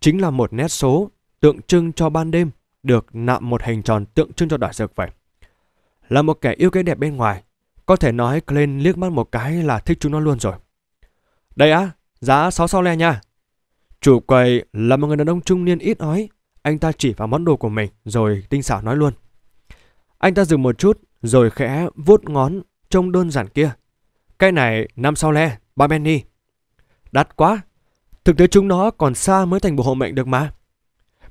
chính là một nét số tượng trưng cho ban đêm được nạm một hình tròn tượng trưng cho đỏ rực vậy. Là một kẻ yêu cái đẹp bên ngoài, có thể nói Glenn liếc mắt một cái là thích chúng nó luôn rồi. Đây á, giá 6 sao le nha. Chủ quầy là một người đàn ông trung niên ít ói. Anh ta chỉ vào món đồ của mình rồi tinh xảo nói luôn. Anh ta dừng một chút rồi khẽ vuốt ngón trông đơn giản kia. Cái này năm sau le, ba Benny. Đắt quá. Thực tế chúng nó còn xa mới thành bộ hộ mệnh được mà.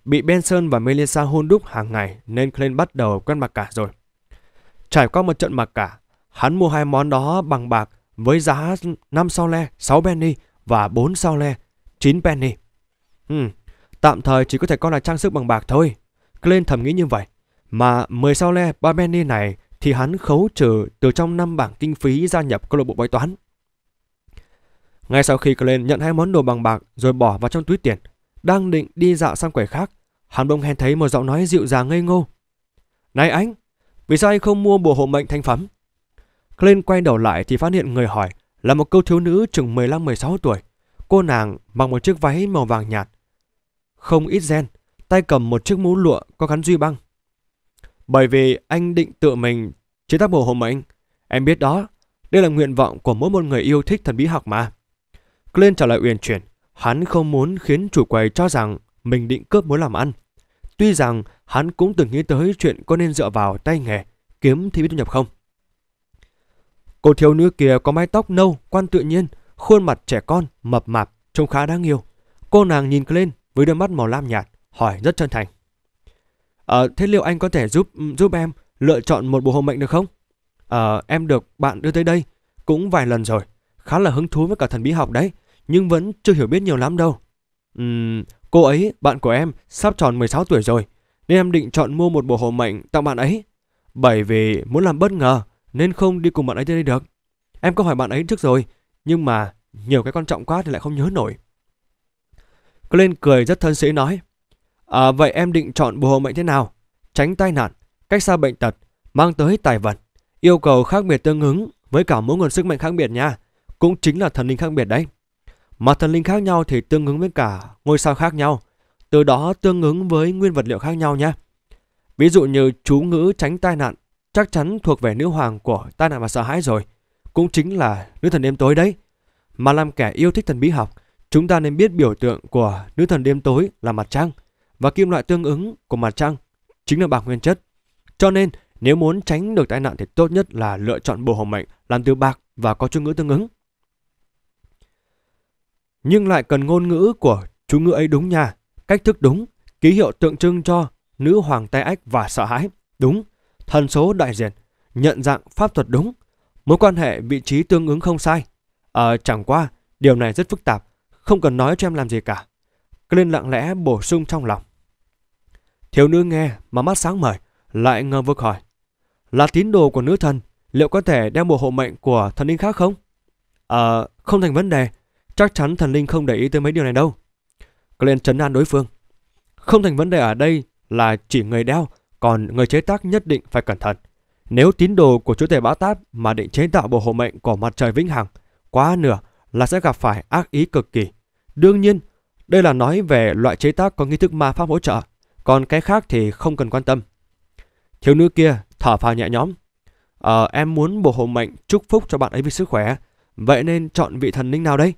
Bị Benson và Melissa hôn đúc hàng ngày nên Clint bắt đầu quen mặc cả rồi. Trải qua một trận mặc cả, hắn mua hai món đó bằng bạc với giá 5 sao le, 6 penny và 4 sao le, 9 penny. Ừ, tạm thời chỉ có thể coi là trang sức bằng bạc thôi. Glenn thầm nghĩ như vậy. Mà 10 sao le ba này thì hắn khấu trừ từ trong năm bảng kinh phí gia nhập câu lạc bộ bói toán. Ngay sau khi Glenn nhận hai món đồ bằng bạc rồi bỏ vào trong túi tiền, đang định đi dạo sang quầy khác, hắn bỗng hen thấy một giọng nói dịu dàng ngây ngô. Này anh, vì sao anh không mua bùa hộ mệnh thanh phẩm? Glenn quay đầu lại thì phát hiện người hỏi là một cô thiếu nữ chừng 15-16 tuổi. Cô nàng mặc một chiếc váy màu vàng nhạt, không ít gen, tay cầm một chiếc mũ lụa có gắn duy băng. Bởi vì anh định tự mình chế tác bộ hồ mệnh, em biết đó, đây là nguyện vọng của mỗi một người yêu thích thần bí học mà. Glenn trả lời uyển chuyển, hắn không muốn khiến chủ quầy cho rằng mình định cướp mối làm ăn. Tuy rằng hắn cũng từng nghĩ tới chuyện có nên dựa vào tay nghề, kiếm thì biết thu nhập không. Cô thiếu nữ kia có mái tóc nâu, quan tự nhiên, khuôn mặt trẻ con, mập mạp, trông khá đáng yêu. Cô nàng nhìn lên với đôi mắt màu lam nhạt, hỏi rất chân thành. à, thế liệu anh có thể giúp giúp em lựa chọn một bộ hộ mệnh được không? à, em được bạn đưa tới đây cũng vài lần rồi, khá là hứng thú với cả thần bí học đấy, nhưng vẫn chưa hiểu biết nhiều lắm đâu. Ừm, cô ấy, bạn của em, sắp tròn 16 tuổi rồi, nên em định chọn mua một bộ hộ mệnh tặng bạn ấy. Bởi vì muốn làm bất ngờ nên không đi cùng bạn ấy tới đây được. Em có hỏi bạn ấy trước rồi, nhưng mà nhiều cái quan trọng quá thì lại không nhớ nổi. Glenn cười rất thân sĩ nói À vậy em định chọn bùa hộ mệnh thế nào? Tránh tai nạn, cách xa bệnh tật, mang tới tài vật Yêu cầu khác biệt tương ứng với cả mỗi nguồn sức mạnh khác biệt nha Cũng chính là thần linh khác biệt đấy Mà thần linh khác nhau thì tương ứng với cả ngôi sao khác nhau Từ đó tương ứng với nguyên vật liệu khác nhau nha Ví dụ như chú ngữ tránh tai nạn Chắc chắn thuộc về nữ hoàng của tai nạn và sợ hãi rồi Cũng chính là nữ thần đêm tối đấy Mà làm kẻ yêu thích thần bí học Chúng ta nên biết biểu tượng của nữ thần đêm tối là mặt trăng và kim loại tương ứng của mặt trăng chính là bạc nguyên chất. Cho nên, nếu muốn tránh được tai nạn thì tốt nhất là lựa chọn bộ hồng mệnh làm từ bạc và có chú ngữ tương ứng. Nhưng lại cần ngôn ngữ của chú ngữ ấy đúng nha, cách thức đúng, ký hiệu tượng trưng cho nữ hoàng tay ách và sợ hãi, đúng, thần số đại diện, nhận dạng pháp thuật đúng, mối quan hệ vị trí tương ứng không sai. À, chẳng qua, điều này rất phức tạp không cần nói cho em làm gì cả. Clint lặng lẽ bổ sung trong lòng. Thiếu nữ nghe mà mắt sáng mời, lại ngờ vực hỏi. Là tín đồ của nữ thần, liệu có thể đeo bộ hộ mệnh của thần linh khác không? Ờ, à, không thành vấn đề, chắc chắn thần linh không để ý tới mấy điều này đâu. Clint chấn an đối phương. Không thành vấn đề ở đây là chỉ người đeo, còn người chế tác nhất định phải cẩn thận. Nếu tín đồ của chúa tể bá táp mà định chế tạo bộ hộ mệnh của mặt trời vĩnh hằng quá nửa là sẽ gặp phải ác ý cực kỳ. Đương nhiên, đây là nói về loại chế tác có nghi thức ma pháp hỗ trợ, còn cái khác thì không cần quan tâm. Thiếu nữ kia thở phào nhẹ nhõm. Ờ, em muốn bổ hộ mệnh chúc phúc cho bạn ấy vì sức khỏe, vậy nên chọn vị thần linh nào đây?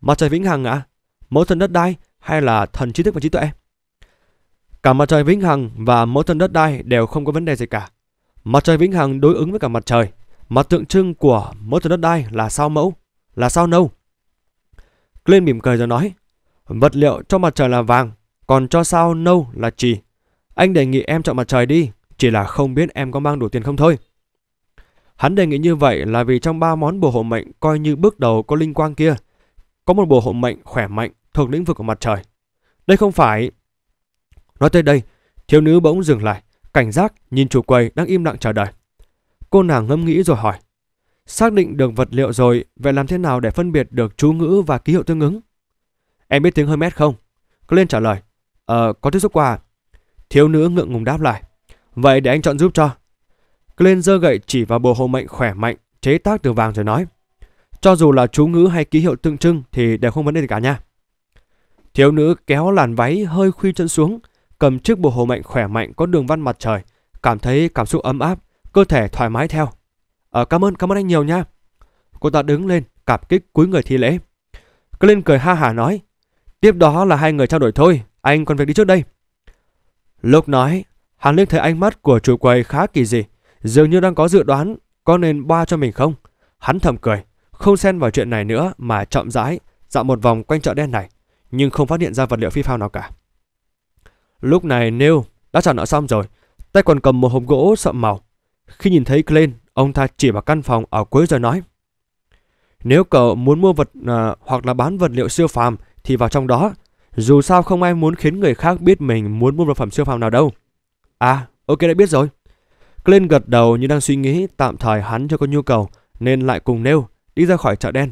Mặt trời vĩnh hằng ạ? À? Mẫu thần đất đai hay là thần trí thức và trí tuệ? Cả mặt trời vĩnh hằng và mẫu thần đất đai đều không có vấn đề gì cả. Mặt trời vĩnh hằng đối ứng với cả mặt trời, mặt tượng trưng của mẫu thần đất đai là sao mẫu, là sao nâu? Glenn mỉm cười rồi nói. Vật liệu cho mặt trời là vàng, còn cho sao nâu là chỉ. Anh đề nghị em chọn mặt trời đi, chỉ là không biết em có mang đủ tiền không thôi. Hắn đề nghị như vậy là vì trong ba món bùa hộ mệnh coi như bước đầu có linh quang kia, có một bùa hộ mệnh khỏe mạnh thuộc lĩnh vực của mặt trời. Đây không phải... Nói tới đây, thiếu nữ bỗng dừng lại, cảnh giác nhìn chủ quầy đang im lặng chờ đợi. Cô nàng ngâm nghĩ rồi hỏi. Xác định được vật liệu rồi, vậy làm thế nào để phân biệt được chú ngữ và ký hiệu tương ứng? Em biết tiếng Hermes không? Glenn trả lời. Ờ, có tiếp xúc qua Thiếu nữ ngượng ngùng đáp lại. Vậy để anh chọn giúp cho. Glenn giơ gậy chỉ vào bộ hộ mệnh khỏe mạnh, chế tác từ vàng rồi nói. Cho dù là chú ngữ hay ký hiệu tượng trưng thì đều không vấn đề gì cả nha. Thiếu nữ kéo làn váy hơi khuy chân xuống, cầm chiếc bộ hồ mệnh khỏe mạnh có đường văn mặt trời, cảm thấy cảm xúc ấm áp, cơ thể thoải mái theo. À, cảm ơn, cảm ơn anh nhiều nha. Cô ta đứng lên, cảm kích cúi người thi lễ. Clint cười ha hả nói. Tiếp đó là hai người trao đổi thôi, anh còn việc đi trước đây. Lúc nói, hắn liếc thấy ánh mắt của chủ quầy khá kỳ dị, dường như đang có dự đoán có nên ba cho mình không. Hắn thầm cười, không xen vào chuyện này nữa mà chậm rãi dạo một vòng quanh chợ đen này, nhưng không phát hiện ra vật liệu phi phao nào cả. Lúc này Neil đã trả nợ xong rồi, tay còn cầm một hộp gỗ sậm màu. Khi nhìn thấy Clint Ông ta chỉ vào căn phòng ở cuối rồi nói. Nếu cậu muốn mua vật à, hoặc là bán vật liệu siêu phàm thì vào trong đó. Dù sao không ai muốn khiến người khác biết mình muốn mua vật phẩm siêu phàm nào đâu. À, ok đã biết rồi. Clint gật đầu như đang suy nghĩ tạm thời hắn cho có nhu cầu nên lại cùng nêu đi ra khỏi chợ đen.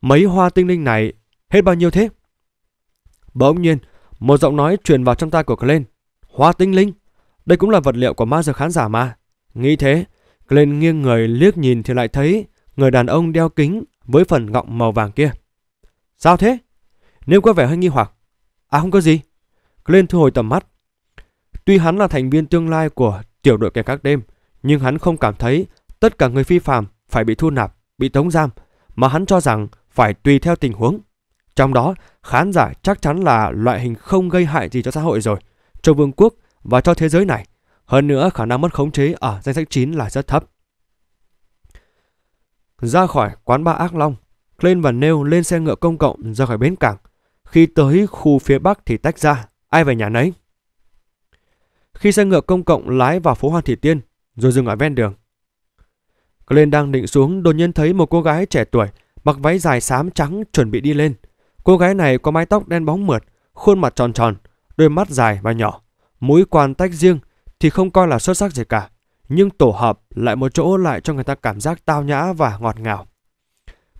Mấy hoa tinh linh này hết bao nhiêu thế? Bỗng nhiên, một giọng nói truyền vào trong tai của Clint. Hoa tinh linh? Đây cũng là vật liệu của ma dược khán giả mà. Nghĩ thế, Glenn nghiêng người liếc nhìn thì lại thấy người đàn ông đeo kính với phần gọng màu vàng kia. Sao thế? Nếu có vẻ hơi nghi hoặc. À không có gì. Glenn thu hồi tầm mắt. Tuy hắn là thành viên tương lai của tiểu đội kẻ các đêm, nhưng hắn không cảm thấy tất cả người phi phạm phải bị thu nạp, bị tống giam, mà hắn cho rằng phải tùy theo tình huống. Trong đó, khán giả chắc chắn là loại hình không gây hại gì cho xã hội rồi, cho vương quốc và cho thế giới này. Hơn nữa khả năng mất khống chế ở danh sách 9 là rất thấp. Ra khỏi quán ba Ác Long, Klein và Neil lên xe ngựa công cộng ra khỏi bến cảng. Khi tới khu phía Bắc thì tách ra, ai về nhà nấy. Khi xe ngựa công cộng lái vào phố Hoa Thị Tiên, rồi dừng ở ven đường. Klein đang định xuống đột nhiên thấy một cô gái trẻ tuổi mặc váy dài xám trắng chuẩn bị đi lên. Cô gái này có mái tóc đen bóng mượt, khuôn mặt tròn tròn, đôi mắt dài và nhỏ, mũi quan tách riêng thì không coi là xuất sắc gì cả, nhưng tổ hợp lại một chỗ lại cho người ta cảm giác tao nhã và ngọt ngào.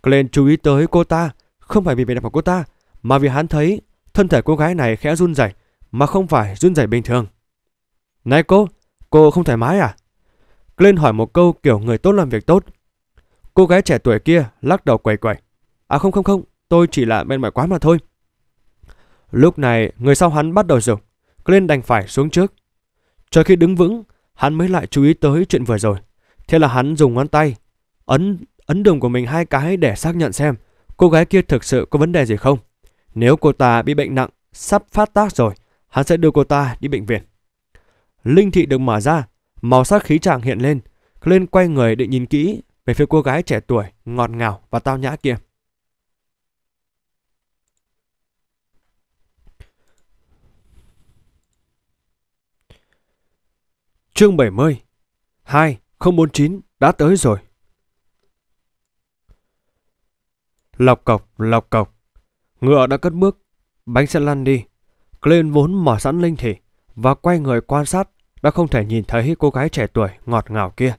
Glenn chú ý tới cô ta, không phải vì vẻ đẹp của cô ta, mà vì hắn thấy thân thể cô gái này khẽ run rẩy, mà không phải run rẩy bình thường. Này cô, cô không thoải mái à? Glenn hỏi một câu kiểu người tốt làm việc tốt. Cô gái trẻ tuổi kia lắc đầu quẩy quẩy. À không không không, tôi chỉ là bên mỏi quá mà thôi. Lúc này, người sau hắn bắt đầu dùng. Glenn đành phải xuống trước. Cho khi đứng vững, hắn mới lại chú ý tới chuyện vừa rồi. Thế là hắn dùng ngón tay, ấn ấn đường của mình hai cái để xác nhận xem cô gái kia thực sự có vấn đề gì không. Nếu cô ta bị bệnh nặng, sắp phát tác rồi, hắn sẽ đưa cô ta đi bệnh viện. Linh thị được mở ra, màu sắc khí tràng hiện lên. Lên quay người để nhìn kỹ về phía cô gái trẻ tuổi, ngọt ngào và tao nhã kia. Chương 70 2. 049 đã tới rồi. Lọc cọc, lọc cọc. Ngựa đã cất bước, bánh xe lăn đi. Glenn vốn mở sẵn linh thị và quay người quan sát đã không thể nhìn thấy cô gái trẻ tuổi ngọt ngào kia.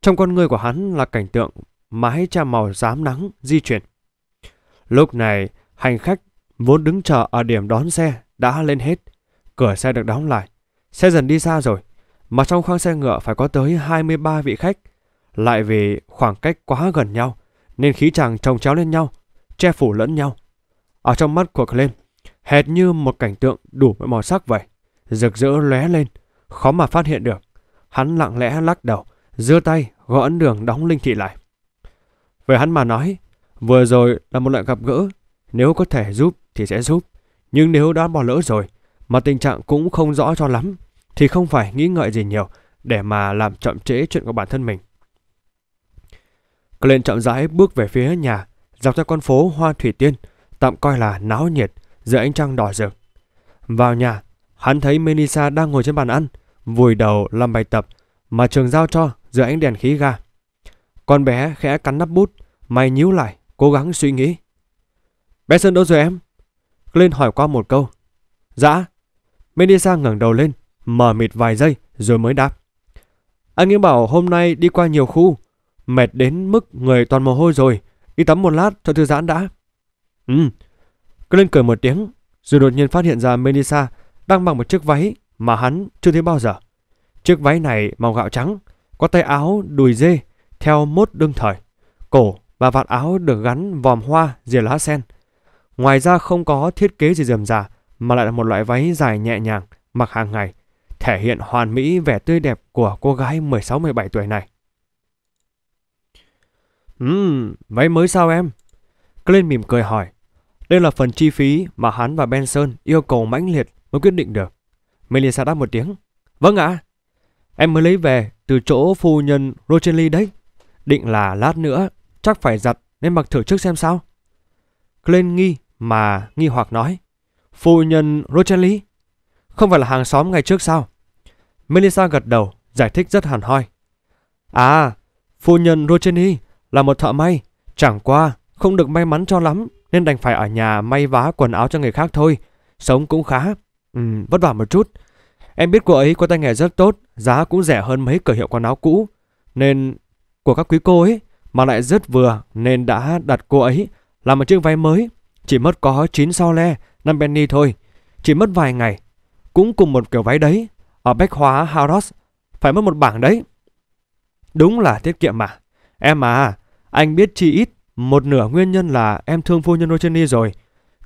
Trong con người của hắn là cảnh tượng mái cha màu rám nắng di chuyển. Lúc này, hành khách vốn đứng chờ ở điểm đón xe đã lên hết. Cửa xe được đóng lại. Xe dần đi xa rồi, mà trong khoang xe ngựa phải có tới 23 vị khách. Lại vì khoảng cách quá gần nhau, nên khí chàng trồng chéo lên nhau, che phủ lẫn nhau. Ở trong mắt của Glenn, hệt như một cảnh tượng đủ mọi màu sắc vậy. Rực rỡ lóe lên, khó mà phát hiện được. Hắn lặng lẽ lắc đầu, giơ tay gõ ấn đường đóng linh thị lại. Về hắn mà nói, vừa rồi là một loại gặp gỡ, nếu có thể giúp thì sẽ giúp. Nhưng nếu đã bỏ lỡ rồi, mà tình trạng cũng không rõ cho lắm thì không phải nghĩ ngợi gì nhiều để mà làm chậm trễ chuyện của bản thân mình. Glenn chậm rãi bước về phía nhà, dọc theo con phố Hoa Thủy Tiên, tạm coi là náo nhiệt giữa ánh trăng đỏ rực. Vào nhà, hắn thấy Melissa đang ngồi trên bàn ăn, vùi đầu làm bài tập mà trường giao cho giữa ánh đèn khí ga. Con bé khẽ cắn nắp bút, mày nhíu lại, cố gắng suy nghĩ. bé sơn đâu rồi em? Glenn hỏi qua một câu. Dạ. Melissa ngẩng đầu lên, mờ mịt vài giây rồi mới đáp. Anh ấy bảo hôm nay đi qua nhiều khu, mệt đến mức người toàn mồ hôi rồi, đi tắm một lát cho thư giãn đã. Ừ. Glenn cười một tiếng, rồi đột nhiên phát hiện ra Melissa đang mặc một chiếc váy mà hắn chưa thấy bao giờ. Chiếc váy này màu gạo trắng, có tay áo đùi dê theo mốt đương thời, cổ và vạt áo được gắn vòm hoa rìa lá sen. Ngoài ra không có thiết kế gì rườm rà mà lại là một loại váy dài nhẹ nhàng mặc hàng ngày thể hiện hoàn mỹ vẻ tươi đẹp của cô gái 16-17 tuổi này. Ừm, váy mới sao em? Clint mỉm cười hỏi. Đây là phần chi phí mà hắn và Benson yêu cầu mãnh liệt mới quyết định được. Melissa đáp một tiếng. Vâng ạ. Em mới lấy về từ chỗ phu nhân Rochelli đấy. Định là lát nữa chắc phải giặt nên mặc thử trước xem sao. Clint nghi mà nghi hoặc nói. Phu nhân Rochelli? Không phải là hàng xóm ngày trước sao? Melissa gật đầu, giải thích rất hàn hoi. À, phu nhân Rocheny là một thợ may. Chẳng qua, không được may mắn cho lắm nên đành phải ở nhà may vá quần áo cho người khác thôi. Sống cũng khá, ừ, vất vả một chút. Em biết cô ấy có tay nghề rất tốt, giá cũng rẻ hơn mấy cửa hiệu quần áo cũ. Nên của các quý cô ấy mà lại rất vừa nên đã đặt cô ấy làm một chiếc váy mới. Chỉ mất có 9 so le, 5 penny thôi. Chỉ mất vài ngày cũng cùng một kiểu váy đấy, ở Bách Hóa Harrods, phải mất một bảng đấy. Đúng là tiết kiệm mà. Em à, anh biết chi ít, một nửa nguyên nhân là em thương phu nhân Rocheny rồi.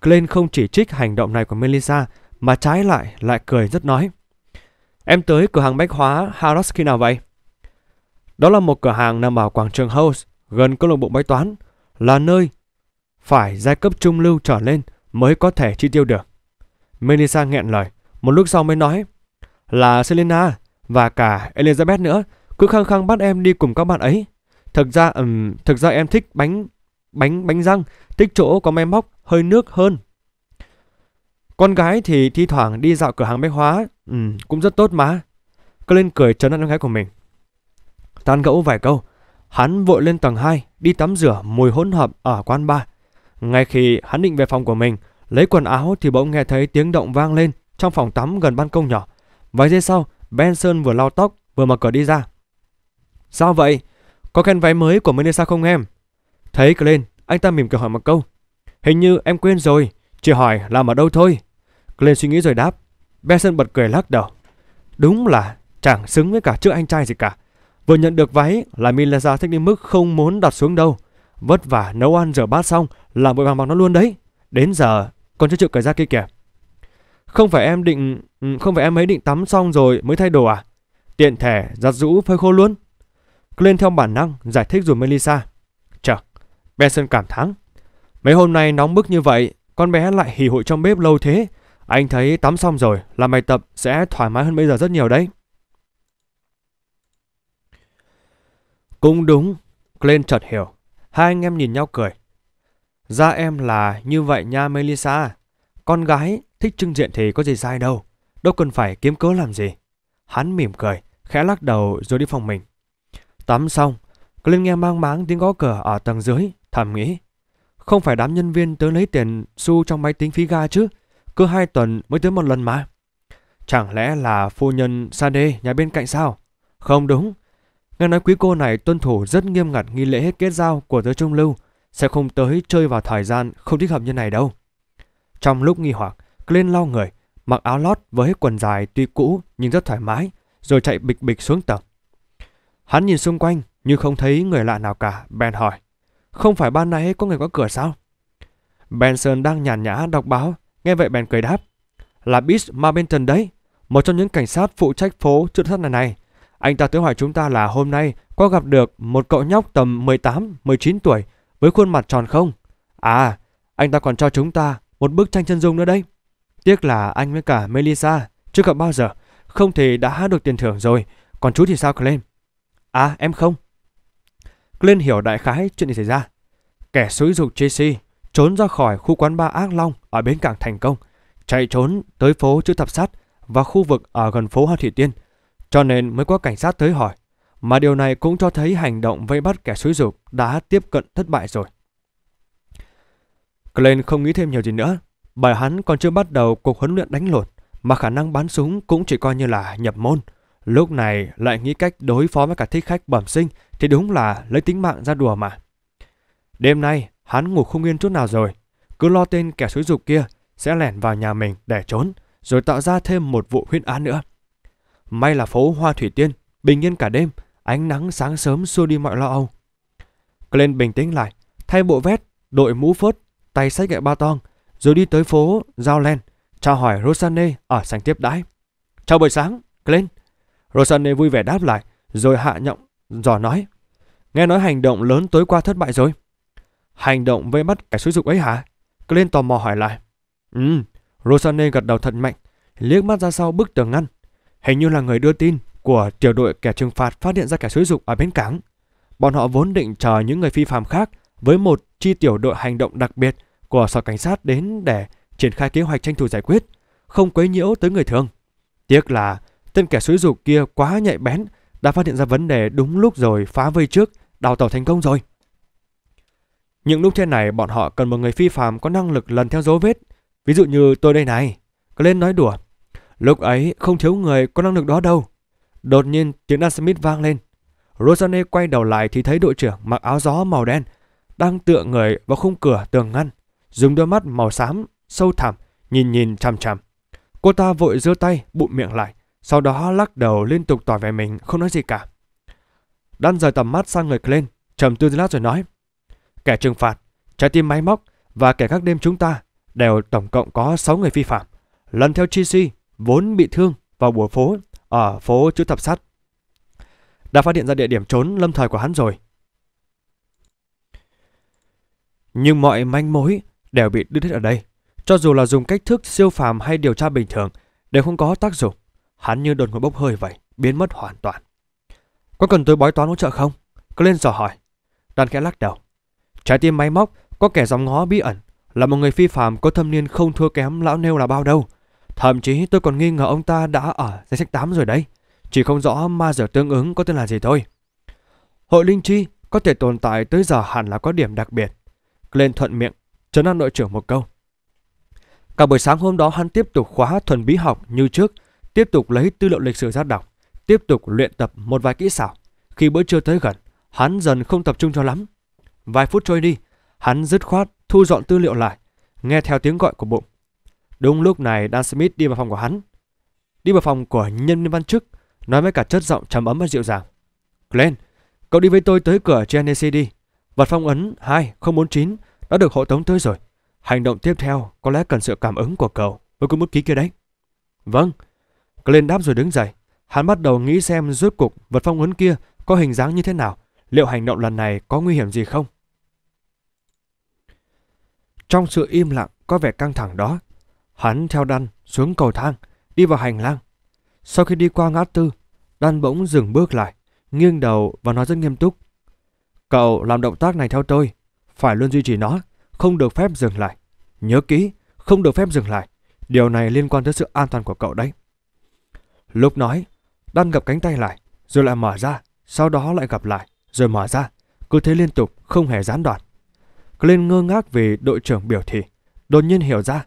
Glenn không chỉ trích hành động này của Melissa, mà trái lại lại cười rất nói. Em tới cửa hàng bách hóa Harrods khi nào vậy? Đó là một cửa hàng nằm ở quảng trường House, gần câu lạc bộ bói toán, là nơi phải giai cấp trung lưu trở lên mới có thể chi tiêu được. Melissa nghẹn lời. Một lúc sau mới nói là Selena và cả Elizabeth nữa cứ khăng khăng bắt em đi cùng các bạn ấy. Thực ra um, thực ra em thích bánh bánh bánh răng, thích chỗ có máy móc hơi nước hơn. Con gái thì thi thoảng đi dạo cửa hàng bách hóa, um, cũng rất tốt mà. Cứ lên cười trấn an con gái của mình. Tan gẫu vài câu, hắn vội lên tầng 2 đi tắm rửa mùi hỗn hợp ở quán bar. Ngay khi hắn định về phòng của mình, lấy quần áo thì bỗng nghe thấy tiếng động vang lên trong phòng tắm gần ban công nhỏ. Vài giây sau, Benson vừa lau tóc vừa mở cửa đi ra. Sao vậy? Có khen váy mới của Melissa không em? Thấy Glenn, anh ta mỉm cười hỏi một câu. Hình như em quên rồi, chỉ hỏi làm ở đâu thôi. Glenn suy nghĩ rồi đáp. Benson bật cười lắc đầu. Đúng là chẳng xứng với cả trước anh trai gì cả. Vừa nhận được váy là Melissa thích đến mức không muốn đặt xuống đâu. Vất vả nấu ăn rửa bát xong là vội vàng bằng nó luôn đấy. Đến giờ còn chưa chịu cởi ra kia kìa. Không phải em định... Ừ, không phải em ấy định tắm xong rồi mới thay đồ à? Tiện thể giặt rũ phơi khô luôn. Glenn theo bản năng giải thích rồi Melissa. Chờ. Benson cảm thán. Mấy hôm nay nóng bức như vậy, con bé lại hì hội trong bếp lâu thế. Anh thấy tắm xong rồi làm bài tập sẽ thoải mái hơn bây giờ rất nhiều đấy. Cũng đúng, Glenn chợt hiểu. Hai anh em nhìn nhau cười. Ra em là như vậy nha Melissa. Con gái thích trưng diện thì có gì sai đâu, đâu cần phải kiếm cớ làm gì. Hắn mỉm cười, khẽ lắc đầu rồi đi phòng mình. Tắm xong, Clint nghe mang máng tiếng gõ cửa ở tầng dưới, thầm nghĩ. Không phải đám nhân viên tới lấy tiền xu trong máy tính phí ga chứ, cứ hai tuần mới tới một lần mà. Chẳng lẽ là phu nhân Sade nhà bên cạnh sao? Không đúng. Nghe nói quý cô này tuân thủ rất nghiêm ngặt nghi lễ kết giao của giới trung lưu, sẽ không tới chơi vào thời gian không thích hợp như này đâu. Trong lúc nghi hoặc, lên lau người, mặc áo lót với quần dài tuy cũ nhưng rất thoải mái, rồi chạy bịch bịch xuống tầng. Hắn nhìn xung quanh nhưng không thấy người lạ nào cả, bèn hỏi. Không phải ban nãy có người có cửa sao? Benson đang nhàn nhã đọc báo, nghe vậy bèn cười đáp. Là Beach Marbenton đấy, một trong những cảnh sát phụ trách phố trượt sắt này này. Anh ta tới hỏi chúng ta là hôm nay có gặp được một cậu nhóc tầm 18-19 tuổi với khuôn mặt tròn không? À, anh ta còn cho chúng ta một bức tranh chân dung nữa đấy. Tiếc là anh với cả Melissa chưa gặp bao giờ, không thể đã được tiền thưởng rồi. Còn chú thì sao Glenn? À, em không. Glenn hiểu đại khái chuyện gì xảy ra. Kẻ xúi dục Tracy trốn ra khỏi khu quán ba Ác Long ở bến cảng Thành Công, chạy trốn tới phố chữ thập sắt và khu vực ở gần phố Hoa Thị Tiên, cho nên mới có cảnh sát tới hỏi. Mà điều này cũng cho thấy hành động vây bắt kẻ xúi dục đã tiếp cận thất bại rồi. Glenn không nghĩ thêm nhiều gì nữa, bởi hắn còn chưa bắt đầu cuộc huấn luyện đánh lột, mà khả năng bắn súng cũng chỉ coi như là nhập môn. Lúc này lại nghĩ cách đối phó với cả thích khách bẩm sinh thì đúng là lấy tính mạng ra đùa mà. Đêm nay, hắn ngủ không yên chút nào rồi, cứ lo tên kẻ xúi dục kia sẽ lẻn vào nhà mình để trốn, rồi tạo ra thêm một vụ huyết án nữa. May là phố Hoa Thủy Tiên, bình yên cả đêm, ánh nắng sáng sớm xua đi mọi lo âu. lên bình tĩnh lại, thay bộ vest, đội mũ phớt, tay sách gậy ba tong, rồi đi tới phố Giao Len, chào hỏi Rosanne ở sảnh tiếp đãi. Chào buổi sáng, Glenn. Rosanne vui vẻ đáp lại, rồi hạ giọng dò nói. Nghe nói hành động lớn tối qua thất bại rồi. Hành động vây bắt kẻ xúi dục ấy hả? Glenn tò mò hỏi lại. Ừ, Rosane gật đầu thật mạnh, liếc mắt ra sau bức tường ngăn. Hình như là người đưa tin của tiểu đội kẻ trừng phạt phát hiện ra kẻ xúi dục ở bến cảng. Bọn họ vốn định chờ những người phi phạm khác với một chi tiểu đội hành động đặc biệt của sở cảnh sát đến để triển khai kế hoạch tranh thủ giải quyết, không quấy nhiễu tới người thường. Tiếc là tên kẻ suối dục kia quá nhạy bén, đã phát hiện ra vấn đề đúng lúc rồi phá vây trước, đào tàu thành công rồi. Những lúc trên này bọn họ cần một người phi phàm có năng lực lần theo dấu vết, ví dụ như tôi đây này, có lên nói đùa. Lúc ấy không thiếu người có năng lực đó đâu. Đột nhiên tiếng Dan Smith vang lên. Rosane quay đầu lại thì thấy đội trưởng mặc áo gió màu đen đang tựa người vào khung cửa tường ngăn dùng đôi mắt màu xám, sâu thẳm, nhìn nhìn chằm chằm. Cô ta vội giơ tay, bụm miệng lại, sau đó lắc đầu liên tục tỏ vẻ mình không nói gì cả. Đan rời tầm mắt sang người lên, trầm tư lát rồi nói. Kẻ trừng phạt, trái tim máy móc và kẻ các đêm chúng ta đều tổng cộng có 6 người vi phạm. Lần theo Chi Si, vốn bị thương vào buổi phố ở phố chữ thập sắt. Đã phát hiện ra địa điểm trốn lâm thời của hắn rồi. Nhưng mọi manh mối đều bị đứt hết ở đây. Cho dù là dùng cách thức siêu phàm hay điều tra bình thường, đều không có tác dụng. Hắn như đột ngột bốc hơi vậy, biến mất hoàn toàn. Có cần tôi bói toán hỗ trợ không? Glenn dò hỏi. Đoàn khẽ lắc đầu. Trái tim máy móc, có kẻ dòng ngó bí ẩn, là một người phi phàm có thâm niên không thua kém lão nêu là bao đâu. Thậm chí tôi còn nghi ngờ ông ta đã ở danh sách 8 rồi đấy. Chỉ không rõ ma giờ tương ứng có tên là gì thôi. Hội linh chi có thể tồn tại tới giờ hẳn là có điểm đặc biệt. Glenn thuận miệng Trấn an đội trưởng một câu. Cả buổi sáng hôm đó hắn tiếp tục khóa thuần bí học như trước, tiếp tục lấy tư liệu lịch sử ra đọc, tiếp tục luyện tập một vài kỹ xảo. Khi bữa trưa tới gần, hắn dần không tập trung cho lắm. Vài phút trôi đi, hắn dứt khoát thu dọn tư liệu lại, nghe theo tiếng gọi của bụng. Đúng lúc này Dan Smith đi vào phòng của hắn. Đi vào phòng của nhân viên văn chức, nói với cả chất giọng trầm ấm và dịu dàng. Glenn, cậu đi với tôi tới cửa Genesee đi. Vật phong ấn 2049 đã được hộ tống tới rồi. Hành động tiếp theo có lẽ cần sự cảm ứng của cậu với cái bút ký kia đấy. Vâng. Glenn đáp rồi đứng dậy. Hắn bắt đầu nghĩ xem rốt cục vật phong ấn kia có hình dáng như thế nào. Liệu hành động lần này có nguy hiểm gì không? Trong sự im lặng có vẻ căng thẳng đó, hắn theo đăn xuống cầu thang, đi vào hành lang. Sau khi đi qua ngã tư, đan bỗng dừng bước lại, nghiêng đầu và nói rất nghiêm túc. Cậu làm động tác này theo tôi phải luôn duy trì nó, không được phép dừng lại. Nhớ kỹ, không được phép dừng lại. Điều này liên quan tới sự an toàn của cậu đấy. Lúc nói, đan gặp cánh tay lại, rồi lại mở ra, sau đó lại gặp lại, rồi mở ra, cứ thế liên tục, không hề gián đoạn. Glenn ngơ ngác vì đội trưởng biểu thị, đột nhiên hiểu ra.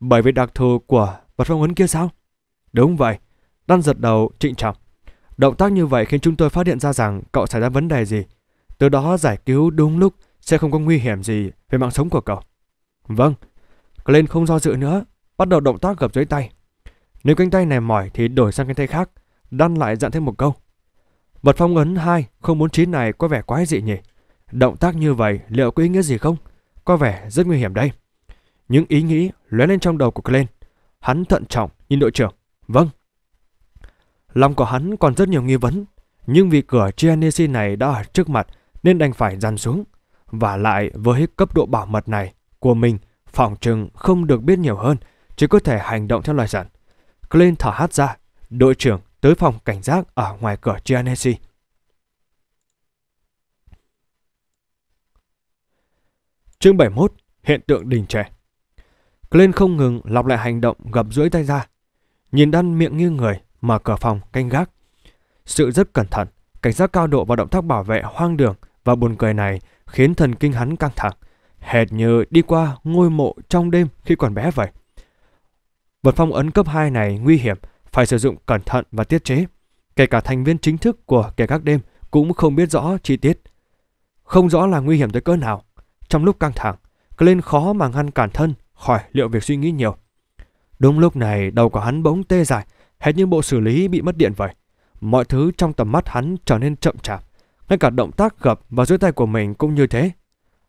Bởi vì đặc thù của vật phong ấn kia sao? Đúng vậy, đan giật đầu trịnh trọng. Động tác như vậy khiến chúng tôi phát hiện ra rằng cậu xảy ra vấn đề gì. Từ đó giải cứu đúng lúc sẽ không có nguy hiểm gì về mạng sống của cậu. Vâng, Glenn không do dự nữa, bắt đầu động tác gập dưới tay. Nếu cánh tay này mỏi thì đổi sang cánh tay khác, đan lại dặn thêm một câu. Vật phong ấn 2049 này có vẻ quái dị nhỉ? Động tác như vậy liệu có ý nghĩa gì không? Có vẻ rất nguy hiểm đây. Những ý nghĩ lóe lên trong đầu của Glenn. Hắn thận trọng nhìn đội trưởng. Vâng. Lòng của hắn còn rất nhiều nghi vấn, nhưng vì cửa Giannesi này đã ở trước mặt nên đành phải dàn xuống. Và lại với cấp độ bảo mật này của mình, phòng trừng không được biết nhiều hơn, chỉ có thể hành động theo loài rắn. Clint thở hát ra, đội trưởng tới phòng cảnh giác ở ngoài cửa Giannesi. Chương 71 Hiện tượng đình trẻ Glenn không ngừng lặp lại hành động gập duỗi tay ra Nhìn đan miệng như người Mở cửa phòng canh gác Sự rất cẩn thận Cảnh giác cao độ và động tác bảo vệ hoang đường Và buồn cười này khiến thần kinh hắn căng thẳng, hệt như đi qua ngôi mộ trong đêm khi còn bé vậy. Vật phong ấn cấp 2 này nguy hiểm, phải sử dụng cẩn thận và tiết chế. Kể cả thành viên chính thức của kẻ các đêm cũng không biết rõ chi tiết. Không rõ là nguy hiểm tới cỡ nào. Trong lúc căng thẳng, lên khó mà ngăn cản thân khỏi liệu việc suy nghĩ nhiều. Đúng lúc này đầu của hắn bỗng tê dại, hệt như bộ xử lý bị mất điện vậy. Mọi thứ trong tầm mắt hắn trở nên chậm chạp. Ngay cả động tác gập và dưới tay của mình cũng như thế.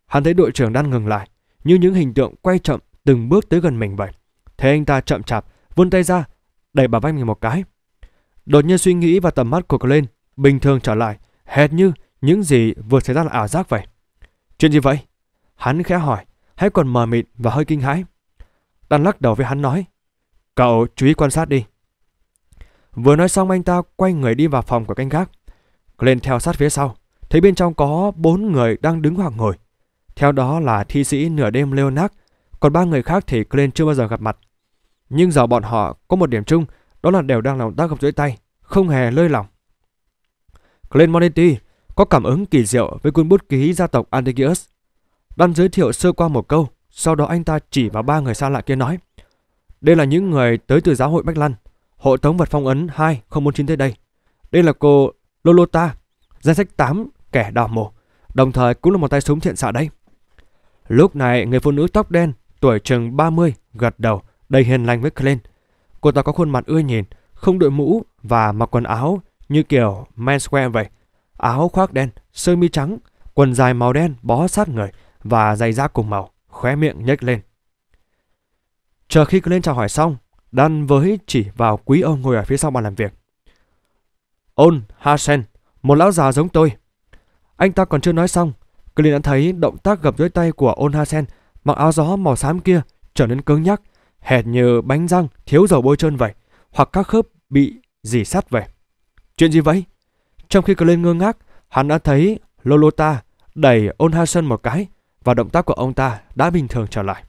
Hắn thấy đội trưởng đang ngừng lại, như những hình tượng quay chậm từng bước tới gần mình vậy. Thế anh ta chậm chạp, vươn tay ra, đẩy bà vai mình một cái. Đột nhiên suy nghĩ và tầm mắt của lên bình thường trở lại, hệt như những gì vừa xảy ra là ảo giác vậy. Chuyện gì vậy? Hắn khẽ hỏi, hãy còn mờ mịt và hơi kinh hãi. Đan lắc đầu với hắn nói, cậu chú ý quan sát đi. Vừa nói xong anh ta quay người đi vào phòng của canh gác. Glenn theo sát phía sau, thấy bên trong có bốn người đang đứng hoặc ngồi. Theo đó là thi sĩ nửa đêm Leonard, còn ba người khác thì Glenn chưa bao giờ gặp mặt. Nhưng giờ bọn họ có một điểm chung, đó là đều đang làm tác gặp dưới tay, không hề lơi lỏng. Glenn Monetti có cảm ứng kỳ diệu với cuốn bút ký gia tộc Antigius. đang giới thiệu sơ qua một câu, sau đó anh ta chỉ vào ba người xa lạ kia nói. Đây là những người tới từ giáo hội Bách Lăn, hộ tống vật phong ấn 2049 tới đây. Đây là cô Lolota, danh sách 8 kẻ đào mồ, đồng thời cũng là một tay súng thiện xạ đây. Lúc này, người phụ nữ tóc đen, tuổi chừng 30, gật đầu, đầy hiền lành với Clint. Cô ta có khuôn mặt ưa nhìn, không đội mũ và mặc quần áo như kiểu menswear vậy. Áo khoác đen, sơ mi trắng, quần dài màu đen bó sát người và giày da cùng màu, khóe miệng nhếch lên. Chờ khi Clint chào hỏi xong, đan với chỉ vào quý ông ngồi ở phía sau bàn làm việc. Ôn Hasen, một lão già giống tôi. Anh ta còn chưa nói xong, cứ đã thấy động tác gập dưới tay của Ôn Hasen mặc áo gió màu xám kia trở nên cứng nhắc, hệt như bánh răng thiếu dầu bôi trơn vậy, hoặc các khớp bị dì sắt vậy. Chuyện gì vậy? Trong khi Clint ngơ ngác, hắn đã thấy Lolota đẩy Ôn Hasen một cái và động tác của ông ta đã bình thường trở lại.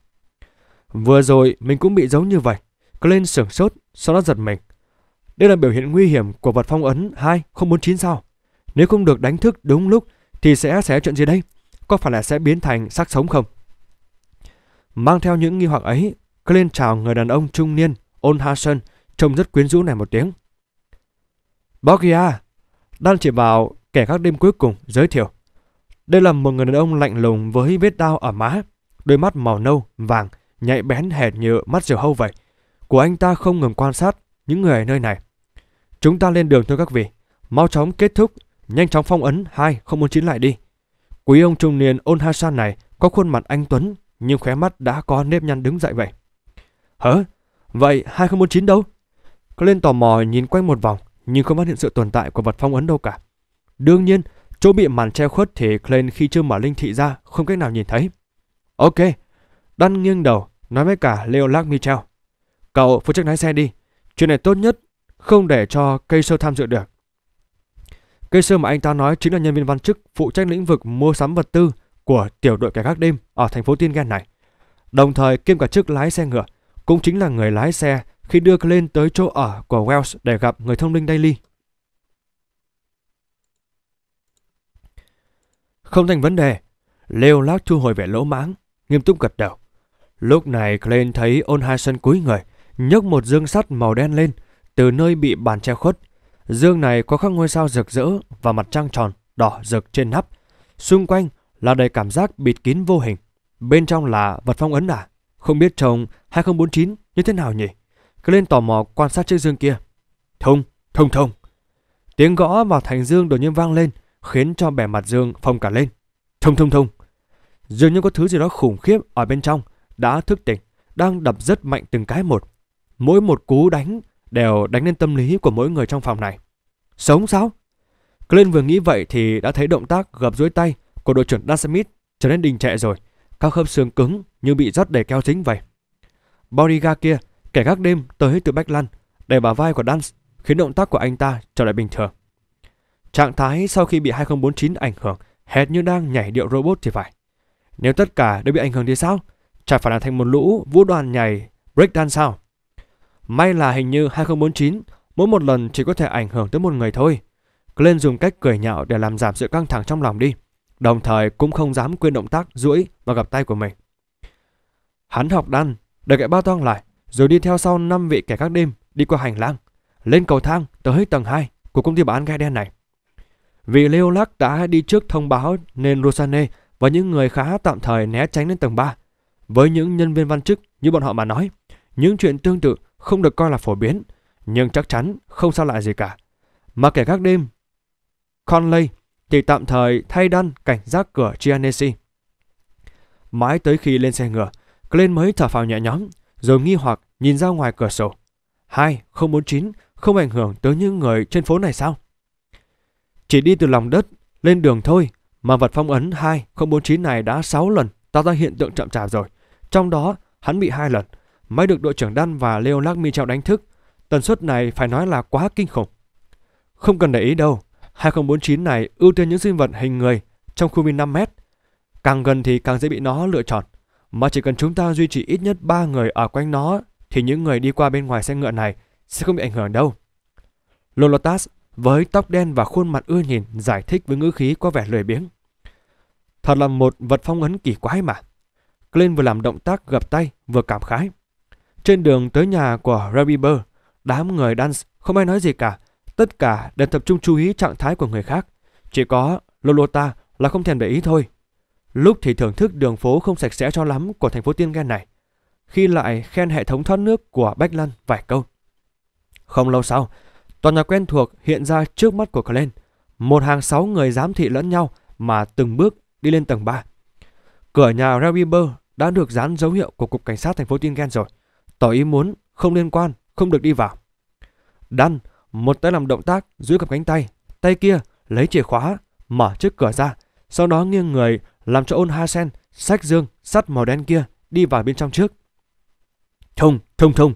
Vừa rồi mình cũng bị giống như vậy. Clint sửng sốt, sau đó giật mình. Đây là biểu hiện nguy hiểm của vật phong ấn 2049 sao? Nếu không được đánh thức đúng lúc thì sẽ sẽ chuyện gì đây? Có phải là sẽ biến thành xác sống không? Mang theo những nghi hoặc ấy, Clint chào người đàn ông trung niên, Ôn Hasan, trông rất quyến rũ này một tiếng. Borgia, đang chỉ vào kẻ các đêm cuối cùng giới thiệu. Đây là một người đàn ông lạnh lùng với vết đao ở má, đôi mắt màu nâu, vàng, nhạy bén hệt như mắt diều hâu vậy. Của anh ta không ngừng quan sát những người ở nơi này. Chúng ta lên đường thôi các vị. Mau chóng kết thúc, nhanh chóng phong ấn 2049 lại đi. Quý ông trung niên ôn Hasan này có khuôn mặt anh Tuấn nhưng khóe mắt đã có nếp nhăn đứng dậy vậy. Hả? Vậy 2049 đâu? Có lên tò mò nhìn quanh một vòng nhưng không phát hiện sự tồn tại của vật phong ấn đâu cả. Đương nhiên, chỗ bị màn che khuất thì Klein khi chưa mở linh thị ra không cách nào nhìn thấy. Ok, đan nghiêng đầu nói với cả Leolac Michel. Cậu phụ trách lái xe đi, chuyện này tốt nhất không để cho cây sơ tham dự được. Cây sơ mà anh ta nói chính là nhân viên văn chức phụ trách lĩnh vực mua sắm vật tư của tiểu đội kẻ gác đêm ở thành phố Tiên Gen này. Đồng thời kiêm cả chức lái xe ngựa, cũng chính là người lái xe khi đưa lên tới chỗ ở của Wells để gặp người thông linh Daily. Không thành vấn đề, Leo lát thu hồi vẻ lỗ mãng, nghiêm túc gật đầu. Lúc này Klein thấy ôn hai sân cúi người, nhấc một dương sắt màu đen lên, từ nơi bị bàn che khuất. Dương này có các ngôi sao rực rỡ và mặt trăng tròn, đỏ rực trên nắp. Xung quanh là đầy cảm giác bịt kín vô hình. Bên trong là vật phong ấn à? Không biết trồng 2049 như thế nào nhỉ? Cứ lên tò mò quan sát chiếc dương kia. Thông, thông thông. Tiếng gõ vào thành dương đột nhiên vang lên, khiến cho bề mặt dương phồng cả lên. Thông thông thông. Dường như có thứ gì đó khủng khiếp ở bên trong, đã thức tỉnh, đang đập rất mạnh từng cái một. Mỗi một cú đánh đều đánh lên tâm lý của mỗi người trong phòng này. Sống sao? Glenn vừa nghĩ vậy thì đã thấy động tác gập dưới tay của đội trưởng Dan Smith trở nên đình trệ rồi, các khớp xương cứng như bị rót đầy keo dính vậy. Boriga kia, kẻ gác đêm tới từ Bách Lan, đè bà vai của Dan khiến động tác của anh ta trở lại bình thường. Trạng thái sau khi bị 2049 ảnh hưởng hệt như đang nhảy điệu robot thì phải. Nếu tất cả đều bị ảnh hưởng thì sao? Chả phải là thành một lũ vũ đoàn nhảy breakdance sao? May là hình như 2049 mỗi một lần chỉ có thể ảnh hưởng tới một người thôi. Glenn dùng cách cười nhạo để làm giảm sự căng thẳng trong lòng đi, đồng thời cũng không dám quên động tác duỗi và gặp tay của mình. Hắn học đan, đợi gậy bao toang lại, rồi đi theo sau năm vị kẻ các đêm đi qua hành lang, lên cầu thang tới tầng 2 của công ty bán gai đen này. Vì Leolac đã đi trước thông báo nên Rosane và những người khá tạm thời né tránh đến tầng 3. Với những nhân viên văn chức như bọn họ mà nói, những chuyện tương tự không được coi là phổ biến, nhưng chắc chắn không sao lại gì cả. Mà kể các đêm, Conley thì tạm thời thay đan cảnh giác cửa chianesi Mãi tới khi lên xe ngựa, Glenn mới thở phào nhẹ nhõm, rồi nghi hoặc nhìn ra ngoài cửa sổ. 2049 không ảnh hưởng tới những người trên phố này sao? Chỉ đi từ lòng đất lên đường thôi mà vật phong ấn 2049 này đã 6 lần tạo ra hiện tượng chậm chạp rồi. Trong đó hắn bị hai lần, mới được đội trưởng Đan và Leonard Michel đánh thức. Tần suất này phải nói là quá kinh khủng. Không cần để ý đâu, 2049 này ưu tiên những sinh vật hình người trong khu vực 5m. Càng gần thì càng dễ bị nó lựa chọn, mà chỉ cần chúng ta duy trì ít nhất 3 người ở quanh nó thì những người đi qua bên ngoài xe ngựa này sẽ không bị ảnh hưởng đâu. Lolotas với tóc đen và khuôn mặt ưa nhìn giải thích với ngữ khí có vẻ lười biếng. Thật là một vật phong ấn kỳ quái mà. Clint vừa làm động tác gập tay vừa cảm khái. Trên đường tới nhà của Rabiber, đám người Dance không ai nói gì cả, tất cả đều tập trung chú ý trạng thái của người khác. Chỉ có Lolota là không thèm để ý thôi. Lúc thì thưởng thức đường phố không sạch sẽ cho lắm của thành phố Tiên Gen này, khi lại khen hệ thống thoát nước của Bách Lăn vài câu. Không lâu sau, tòa nhà quen thuộc hiện ra trước mắt của Glenn. Một hàng sáu người giám thị lẫn nhau mà từng bước đi lên tầng 3. Cửa nhà Rabiber đã được dán dấu hiệu của Cục Cảnh sát thành phố Tiên Gen rồi tỏ ý muốn không liên quan, không được đi vào. Đan, một tay làm động tác giữ cặp cánh tay, tay kia lấy chìa khóa, mở chiếc cửa ra, sau đó nghiêng người làm cho ôn ha sen, sách dương, sắt màu đen kia đi vào bên trong trước. Thùng, thùng thùng.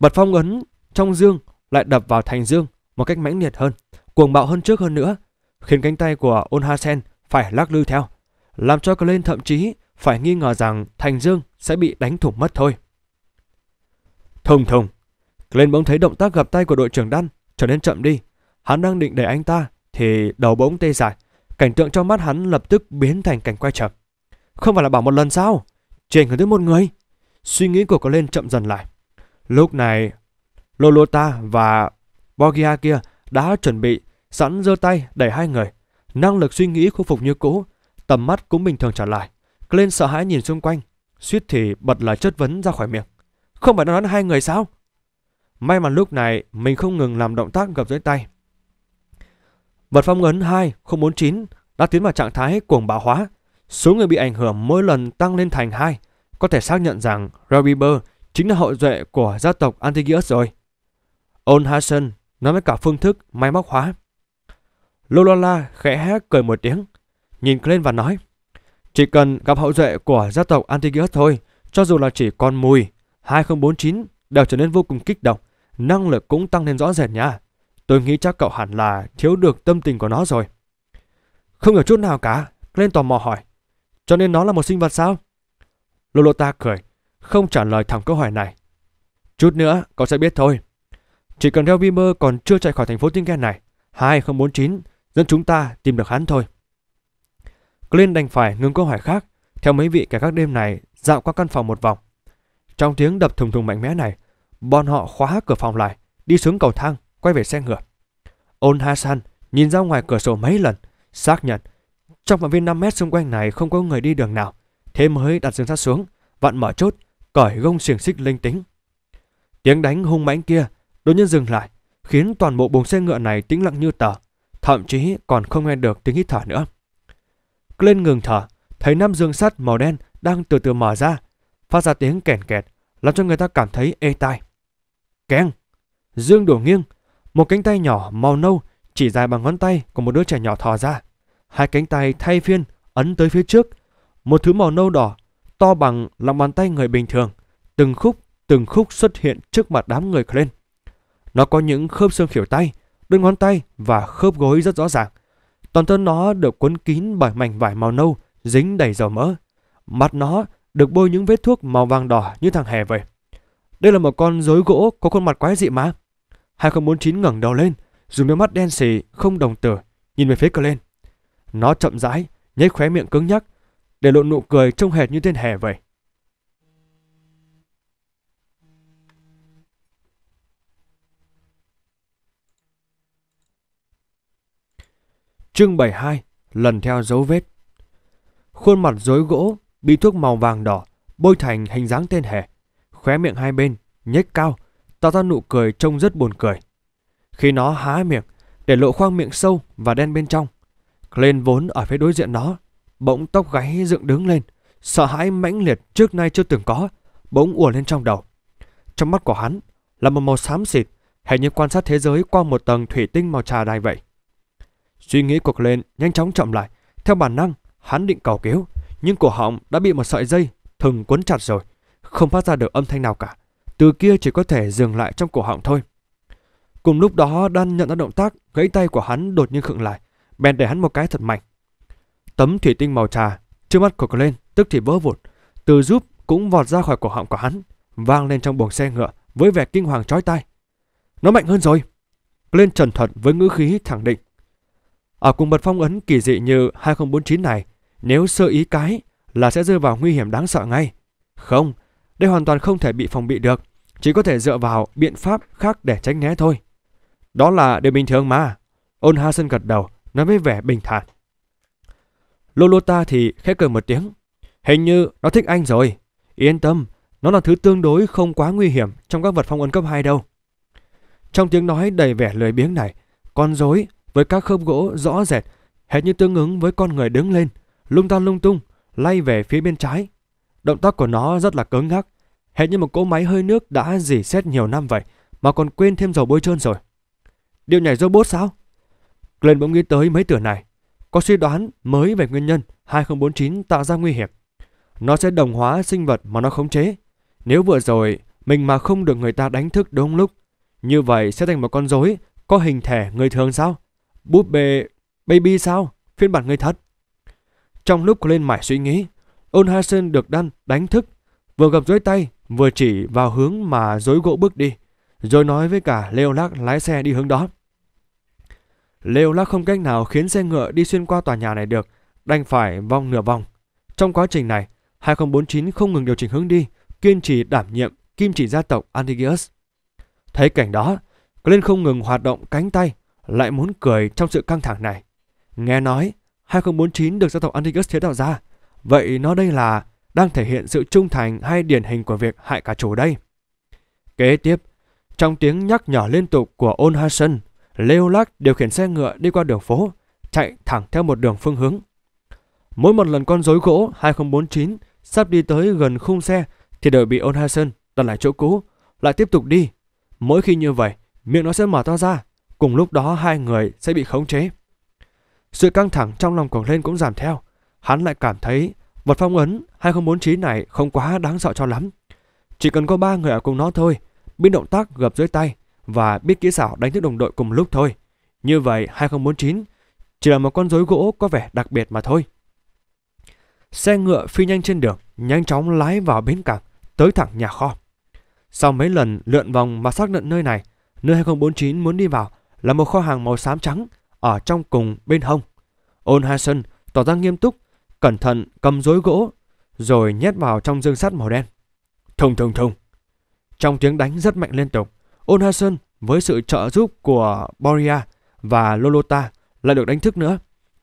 Bật phong ấn trong dương lại đập vào thành dương một cách mãnh liệt hơn, cuồng bạo hơn trước hơn nữa, khiến cánh tay của ôn ha sen phải lắc lư theo, làm cho Glenn thậm chí phải nghi ngờ rằng thành dương sẽ bị đánh thủng mất thôi. Thông thông. Glenn bỗng thấy động tác gặp tay của đội trưởng Đan trở nên chậm đi. Hắn đang định đẩy anh ta thì đầu bỗng tê dại. Cảnh tượng trong mắt hắn lập tức biến thành cảnh quay chậm. Không phải là bảo một lần sao? Chỉ ảnh hưởng tới một người. Suy nghĩ của Glenn chậm dần lại. Lúc này, Lolota và Borgia kia đã chuẩn bị sẵn giơ tay đẩy hai người. Năng lực suy nghĩ khôi phục như cũ, tầm mắt cũng bình thường trở lại. Glenn sợ hãi nhìn xung quanh, suýt thì bật lời chất vấn ra khỏi miệng. Không phải đã nói hai người sao? May mà lúc này mình không ngừng làm động tác gập dưới tay. Vật phong ấn 2049 đã tiến vào trạng thái cuồng bạo hóa. Số người bị ảnh hưởng mỗi lần tăng lên thành 2. Có thể xác nhận rằng Rabiber chính là hậu duệ của gia tộc Antigius rồi. Ôn Hassan nói với cả phương thức máy móc hóa. Lolola khẽ hát cười một tiếng, nhìn lên và nói Chỉ cần gặp hậu duệ của gia tộc Antigius thôi, cho dù là chỉ con mùi 2049 đều trở nên vô cùng kích động, năng lực cũng tăng lên rõ rệt nha. Tôi nghĩ chắc cậu hẳn là thiếu được tâm tình của nó rồi. Không hiểu chút nào cả, Glenn tò mò hỏi. Cho nên nó là một sinh vật sao? Lolota cười, không trả lời thẳng câu hỏi này. Chút nữa, cậu sẽ biết thôi. Chỉ cần Reo Beamer còn chưa chạy khỏi thành phố ghen này, 2049, dân chúng ta tìm được hắn thôi. Glenn đành phải ngừng câu hỏi khác, theo mấy vị cả các đêm này dạo qua căn phòng một vòng. Trong tiếng đập thùng thùng mạnh mẽ này, bọn họ khóa cửa phòng lại, đi xuống cầu thang, quay về xe ngựa. Ôn Hasan nhìn ra ngoài cửa sổ mấy lần, xác nhận trong phạm vi 5 mét xung quanh này không có người đi đường nào, thế mới đặt dương sắt xuống, vặn mở chốt, cởi gông xiềng xích linh tính. Tiếng đánh hung mãnh kia đột nhiên dừng lại, khiến toàn bộ buồng xe ngựa này tĩnh lặng như tờ, thậm chí còn không nghe được tiếng hít thở nữa. Glenn ngừng thở, thấy năm dương sắt màu đen đang từ từ mở ra, phát ra tiếng kèn kẹt, làm cho người ta cảm thấy ê tai. Keng! Dương đổ nghiêng, một cánh tay nhỏ màu nâu chỉ dài bằng ngón tay của một đứa trẻ nhỏ thò ra. Hai cánh tay thay phiên ấn tới phía trước, một thứ màu nâu đỏ to bằng lòng bàn tay người bình thường, từng khúc từng khúc xuất hiện trước mặt đám người lên. Nó có những khớp xương khỉu tay, đôi ngón tay và khớp gối rất rõ ràng. Toàn thân nó được cuốn kín bởi mảnh vải màu nâu dính đầy dầu mỡ. Mặt nó được bôi những vết thuốc màu vàng đỏ như thằng hè vậy. Đây là một con rối gỗ có khuôn mặt quái dị mà. 2049 ngẩng đầu lên, dùng đôi mắt đen sì không đồng tử nhìn về phía Glenn. Nó chậm rãi, nhếch khóe miệng cứng nhắc, để lộ nụ cười trông hệt như tên hè vậy. Chương 72 Lần theo dấu vết Khuôn mặt rối gỗ bị thuốc màu vàng đỏ bôi thành hình dáng tên hề, khóe miệng hai bên nhếch cao, tạo ra nụ cười trông rất buồn cười. Khi nó há miệng, để lộ khoang miệng sâu và đen bên trong, Glenn vốn ở phía đối diện nó, bỗng tóc gáy dựng đứng lên, sợ hãi mãnh liệt trước nay chưa từng có, bỗng ùa lên trong đầu. Trong mắt của hắn là một màu xám xịt, hệt như quan sát thế giới qua một tầng thủy tinh màu trà đài vậy. Suy nghĩ của lên nhanh chóng chậm lại, theo bản năng, hắn định cầu cứu, nhưng cổ họng đã bị một sợi dây thừng quấn chặt rồi, không phát ra được âm thanh nào cả. Từ kia chỉ có thể dừng lại trong cổ họng thôi. Cùng lúc đó Đan nhận ra động tác gãy tay của hắn đột nhiên khựng lại, bèn để hắn một cái thật mạnh. Tấm thủy tinh màu trà trước mắt của lên tức thì vỡ vụn. từ giúp cũng vọt ra khỏi cổ họng của hắn, vang lên trong buồng xe ngựa với vẻ kinh hoàng chói tai. Nó mạnh hơn rồi. Lên trần thuật với ngữ khí thẳng định. Ở à, cùng bật phong ấn kỳ dị như 2049 này nếu sơ ý cái là sẽ rơi vào nguy hiểm đáng sợ ngay. Không, đây hoàn toàn không thể bị phòng bị được, chỉ có thể dựa vào biện pháp khác để tránh né thôi. Đó là điều bình thường mà. Ôn Hasan gật đầu, nói với vẻ bình thản. Lolota thì khẽ cười một tiếng. Hình như nó thích anh rồi. Yên tâm, nó là thứ tương đối không quá nguy hiểm trong các vật phong ấn cấp 2 đâu. Trong tiếng nói đầy vẻ lười biếng này, con rối với các khớp gỗ rõ rệt, hệt như tương ứng với con người đứng lên, lung ta lung tung, lay về phía bên trái. Động tác của nó rất là cứng ngắc, hệt như một cỗ máy hơi nước đã dỉ xét nhiều năm vậy mà còn quên thêm dầu bôi trơn rồi. Điệu nhảy robot sao? Glenn bỗng nghĩ tới mấy tửa này, có suy đoán mới về nguyên nhân 2049 tạo ra nguy hiểm. Nó sẽ đồng hóa sinh vật mà nó khống chế. Nếu vừa rồi mình mà không được người ta đánh thức đúng lúc, như vậy sẽ thành một con rối có hình thể người thường sao? Búp bê baby sao? Phiên bản người thật. Trong lúc lên mải suy nghĩ, ôn hai sơn được đan đánh thức, vừa gập dưới tay, vừa chỉ vào hướng mà dối gỗ bước đi, rồi nói với cả Leo Lắc lái xe đi hướng đó. Leo Lắc không cách nào khiến xe ngựa đi xuyên qua tòa nhà này được, đành phải vòng nửa vòng. Trong quá trình này, 2049 không ngừng điều chỉnh hướng đi, kiên trì đảm nhiệm kim chỉ gia tộc Antigius. Thấy cảnh đó, Glenn không ngừng hoạt động cánh tay, lại muốn cười trong sự căng thẳng này. Nghe nói, 2049 được gia tộc Antigus chế tạo ra. Vậy nó đây là đang thể hiện sự trung thành hay điển hình của việc hại cả chủ đây? Kế tiếp, trong tiếng nhắc nhở liên tục của Ôn Hassan, Leolac điều khiển xe ngựa đi qua đường phố, chạy thẳng theo một đường phương hướng. Mỗi một lần con rối gỗ 2049 sắp đi tới gần khung xe thì đều bị Ôn Hassan đặt lại chỗ cũ, lại tiếp tục đi. Mỗi khi như vậy, miệng nó sẽ mở to ra, cùng lúc đó hai người sẽ bị khống chế. Sự căng thẳng trong lòng Quảng Lên cũng giảm theo. Hắn lại cảm thấy vật phong ấn 2049 này không quá đáng sợ cho lắm. Chỉ cần có ba người ở cùng nó thôi, biết động tác gập dưới tay và biết kỹ xảo đánh thức đồng đội cùng lúc thôi. Như vậy 2049 chỉ là một con rối gỗ có vẻ đặc biệt mà thôi. Xe ngựa phi nhanh trên đường, nhanh chóng lái vào bến cảng, tới thẳng nhà kho. Sau mấy lần lượn vòng mà xác nhận nơi này, nơi 2049 muốn đi vào là một kho hàng màu xám trắng, ở trong cùng bên hông. Ôn Hai Sơn tỏ ra nghiêm túc, cẩn thận cầm rối gỗ rồi nhét vào trong dương sắt màu đen. Thùng thùng thùng. Trong tiếng đánh rất mạnh liên tục, Ôn Hai Sơn với sự trợ giúp của Boria và Lolota lại được đánh thức nữa.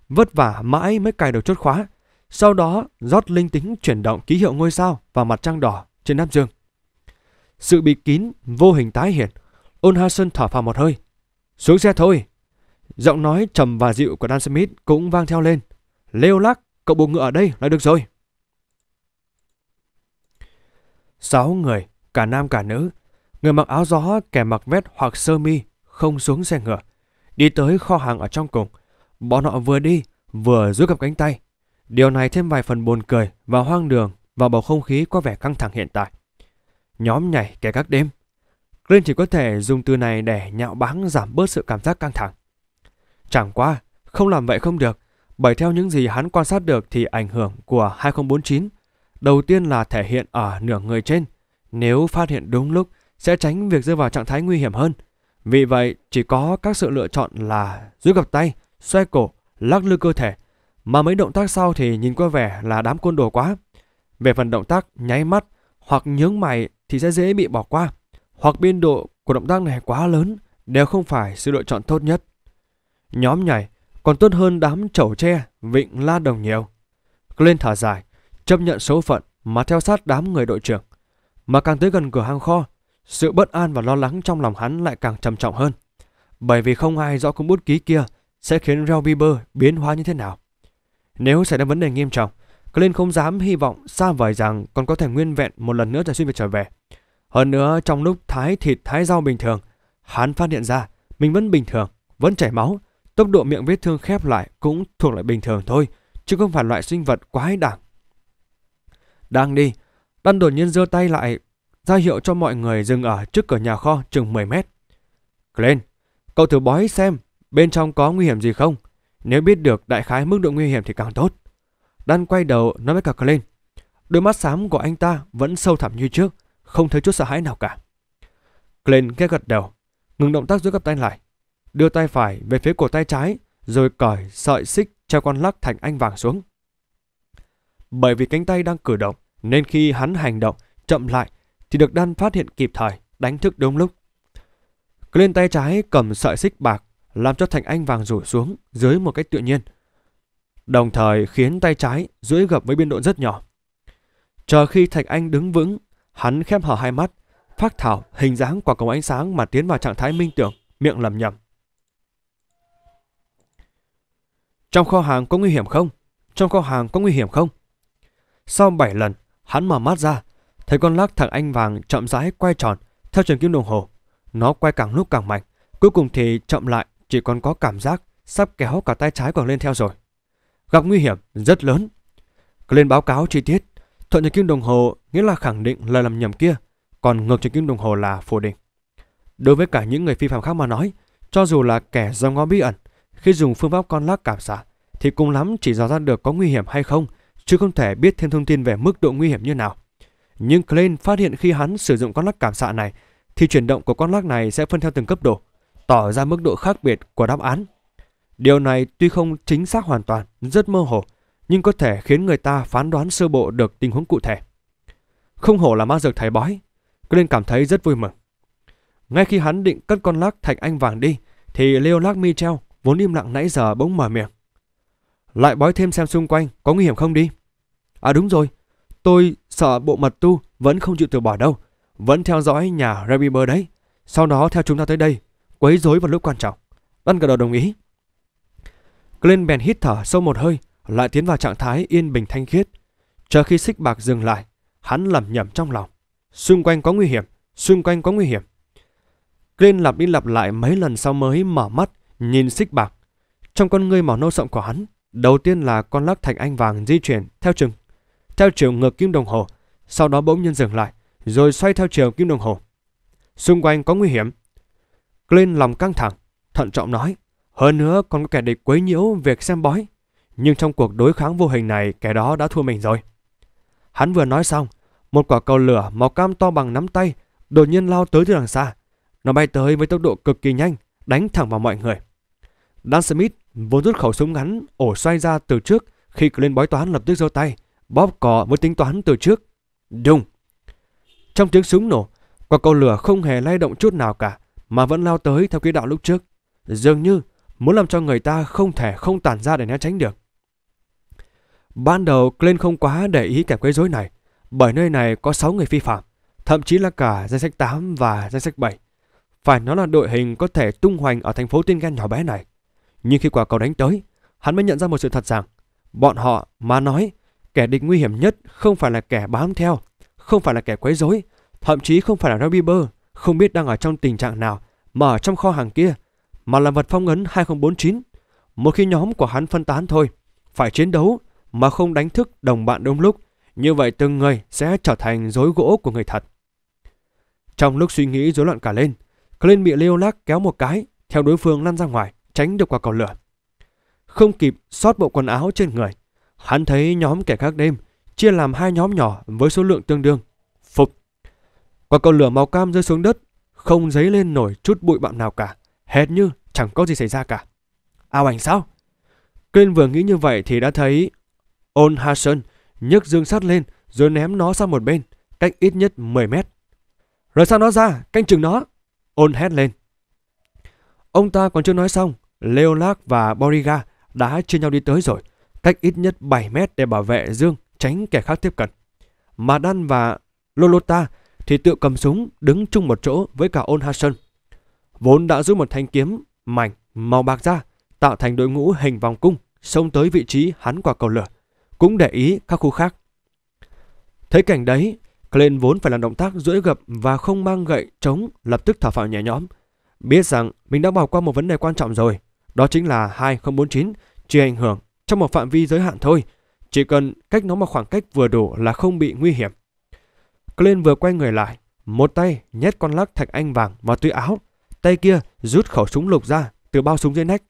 Vất vả mãi mới cài được chốt khóa, sau đó rót linh tính chuyển động ký hiệu ngôi sao và mặt trăng đỏ trên nắp dương. Sự bị kín vô hình tái hiện, Ôn Hasen thở phào một hơi. Xuống xe thôi. Giọng nói trầm và dịu của Dan Smith cũng vang theo lên. Lêu lắc, cậu buộc ngựa ở đây là được rồi. Sáu người, cả nam cả nữ, người mặc áo gió, kẻ mặc vest hoặc sơ mi, không xuống xe ngựa. Đi tới kho hàng ở trong cùng. Bọn họ vừa đi, vừa giữ cặp cánh tay. Điều này thêm vài phần buồn cười và hoang đường và bầu không khí có vẻ căng thẳng hiện tại. Nhóm nhảy kẻ các đêm. Green chỉ có thể dùng từ này để nhạo báng giảm bớt sự cảm giác căng thẳng. Chẳng qua, không làm vậy không được, bởi theo những gì hắn quan sát được thì ảnh hưởng của 2049 đầu tiên là thể hiện ở nửa người trên. Nếu phát hiện đúng lúc, sẽ tránh việc rơi vào trạng thái nguy hiểm hơn. Vì vậy, chỉ có các sự lựa chọn là rút gặp tay, xoay cổ, lắc lư cơ thể. Mà mấy động tác sau thì nhìn qua vẻ là đám côn đồ quá. Về phần động tác nháy mắt hoặc nhướng mày thì sẽ dễ bị bỏ qua. Hoặc biên độ của động tác này quá lớn đều không phải sự lựa chọn tốt nhất. Nhóm nhảy còn tốt hơn đám chậu tre, vịnh la đồng nhiều. Glenn thả dài, chấp nhận số phận mà theo sát đám người đội trưởng. Mà càng tới gần cửa hàng kho, sự bất an và lo lắng trong lòng hắn lại càng trầm trọng hơn. Bởi vì không ai rõ công bút ký kia sẽ khiến Rao Bieber biến hóa như thế nào. Nếu xảy ra vấn đề nghiêm trọng, Glenn không dám hy vọng xa vời rằng còn có thể nguyên vẹn một lần nữa giải xuyên về trở về. Hơn nữa trong lúc thái thịt thái rau bình thường, hắn phát hiện ra mình vẫn bình thường, vẫn chảy máu, Tốc độ miệng vết thương khép lại cũng thuộc loại bình thường thôi, chứ không phải loại sinh vật quái đản. Đang đi, Đan đột nhiên giơ tay lại, ra hiệu cho mọi người dừng ở trước cửa nhà kho chừng 10 mét. Glenn, cậu thử bói xem bên trong có nguy hiểm gì không? Nếu biết được đại khái mức độ nguy hiểm thì càng tốt. Đan quay đầu nói với cả Glenn. Đôi mắt xám của anh ta vẫn sâu thẳm như trước, không thấy chút sợ hãi nào cả. Glenn khẽ gật đầu, ngừng động tác giữa các tay lại đưa tay phải về phía cổ tay trái, rồi cởi sợi xích treo con lắc thành anh vàng xuống. Bởi vì cánh tay đang cử động, nên khi hắn hành động chậm lại thì được đan phát hiện kịp thời, đánh thức đúng lúc. Lên tay trái cầm sợi xích bạc, làm cho thành anh vàng rủi xuống dưới một cách tự nhiên. Đồng thời khiến tay trái duỗi gập với biên độ rất nhỏ. Chờ khi Thạch Anh đứng vững, hắn khép hở hai mắt, phát thảo hình dáng quả cầu ánh sáng mà tiến vào trạng thái minh tưởng, miệng lầm nhầm. Trong kho hàng có nguy hiểm không? Trong kho hàng có nguy hiểm không? Sau 7 lần, hắn mở mắt ra, thấy con lắc thằng anh vàng chậm rãi quay tròn theo trường kim đồng hồ. Nó quay càng lúc càng mạnh, cuối cùng thì chậm lại, chỉ còn có cảm giác sắp kéo cả tay trái còn lên theo rồi. Gặp nguy hiểm rất lớn. Lên báo cáo chi tiết, thuận trường kim đồng hồ nghĩa là khẳng định lời làm nhầm kia, còn ngược trường kim đồng hồ là phủ định. Đối với cả những người phi phạm khác mà nói, cho dù là kẻ do ngó bí ẩn, khi dùng phương pháp con lắc cảm xạ thì cùng lắm chỉ dò ra được có nguy hiểm hay không, chứ không thể biết thêm thông tin về mức độ nguy hiểm như nào. Nhưng Klein phát hiện khi hắn sử dụng con lắc cảm xạ này thì chuyển động của con lắc này sẽ phân theo từng cấp độ, tỏ ra mức độ khác biệt của đáp án. Điều này tuy không chính xác hoàn toàn, rất mơ hồ, nhưng có thể khiến người ta phán đoán sơ bộ được tình huống cụ thể. Không hổ là ma dược thầy bói, Glenn cảm thấy rất vui mừng. Ngay khi hắn định cất con lắc thạch anh vàng đi, thì Leo Leolac Michel vốn im lặng nãy giờ bỗng mở miệng. Lại bói thêm xem xung quanh, có nguy hiểm không đi? À đúng rồi, tôi sợ bộ mật tu vẫn không chịu từ bỏ đâu, vẫn theo dõi nhà Rabiber đấy. Sau đó theo chúng ta tới đây, quấy rối vào lúc quan trọng. Ân cả đầu đồng ý. Glenn bèn hít thở sâu một hơi, lại tiến vào trạng thái yên bình thanh khiết. Chờ khi xích bạc dừng lại, hắn lẩm nhẩm trong lòng. Xung quanh có nguy hiểm, xung quanh có nguy hiểm. Glenn lặp đi lặp lại mấy lần sau mới mở mắt, Nhìn xích bạc, trong con ngươi màu nâu sậm của hắn, đầu tiên là con lắc thành anh vàng di chuyển theo chừng, theo chiều ngược kim đồng hồ, sau đó bỗng nhiên dừng lại, rồi xoay theo chiều kim đồng hồ. Xung quanh có nguy hiểm. Glenn lòng căng thẳng, thận trọng nói, hơn nữa còn có kẻ địch quấy nhiễu việc xem bói, nhưng trong cuộc đối kháng vô hình này kẻ đó đã thua mình rồi. Hắn vừa nói xong, một quả cầu lửa màu cam to bằng nắm tay đột nhiên lao tới từ đằng xa. Nó bay tới với tốc độ cực kỳ nhanh, đánh thẳng vào mọi người. Dan Smith vốn rút khẩu súng ngắn ổ xoay ra từ trước khi lên bói toán lập tức giơ tay bóp cò với tính toán từ trước. Đùng! Trong tiếng súng nổ, quả cầu lửa không hề lay động chút nào cả mà vẫn lao tới theo quỹ đạo lúc trước. Dường như muốn làm cho người ta không thể không tản ra để né tránh được. Ban đầu Glenn không quá để ý kẻ quấy rối này bởi nơi này có 6 người phi phạm thậm chí là cả danh sách 8 và danh sách 7. Phải nói là đội hình có thể tung hoành ở thành phố Tiên Gan nhỏ bé này nhưng khi quả cầu đánh tới, hắn mới nhận ra một sự thật rằng, bọn họ mà nói, kẻ địch nguy hiểm nhất không phải là kẻ bám theo, không phải là kẻ quấy rối, thậm chí không phải là Robbie Bird, không biết đang ở trong tình trạng nào mà ở trong kho hàng kia, mà là vật phong ấn 2049. Một khi nhóm của hắn phân tán thôi, phải chiến đấu mà không đánh thức đồng bạn đông lúc, như vậy từng người sẽ trở thành rối gỗ của người thật. Trong lúc suy nghĩ rối loạn cả lên, Clint bị Leolac kéo một cái, theo đối phương lăn ra ngoài tránh được qua cầu lửa. Không kịp xót bộ quần áo trên người, hắn thấy nhóm kẻ khác đêm chia làm hai nhóm nhỏ với số lượng tương đương. Phục. Quả cầu lửa màu cam rơi xuống đất, không dấy lên nổi chút bụi bặm nào cả, hệt như chẳng có gì xảy ra cả. Ao ảnh sao? Kênh vừa nghĩ như vậy thì đã thấy Ôn Hassan nhấc dương sắt lên rồi ném nó sang một bên, cách ít nhất 10 mét. Rồi sao nó ra, canh chừng nó. Ôn hét lên. Ông ta còn chưa nói xong Leolak và Boriga đã chia nhau đi tới rồi, cách ít nhất 7 mét để bảo vệ Dương tránh kẻ khác tiếp cận. Madan và Lolota thì tự cầm súng đứng chung một chỗ với cả Ôn Hassan. Vốn đã rút một thanh kiếm mảnh màu bạc ra, tạo thành đội ngũ hình vòng cung, xông tới vị trí hắn quả cầu lửa, cũng để ý các khu khác. Thấy cảnh đấy, Glenn vốn phải làm động tác duỗi gập và không mang gậy chống lập tức thở phào nhẹ nhõm. Biết rằng mình đã bỏ qua một vấn đề quan trọng rồi, đó chính là 2049 chia ảnh hưởng trong một phạm vi giới hạn thôi. Chỉ cần cách nó một khoảng cách vừa đủ là không bị nguy hiểm. Glenn vừa quay người lại, một tay nhét con lắc thạch anh vàng vào túi áo, tay kia rút khẩu súng lục ra từ bao súng dưới nách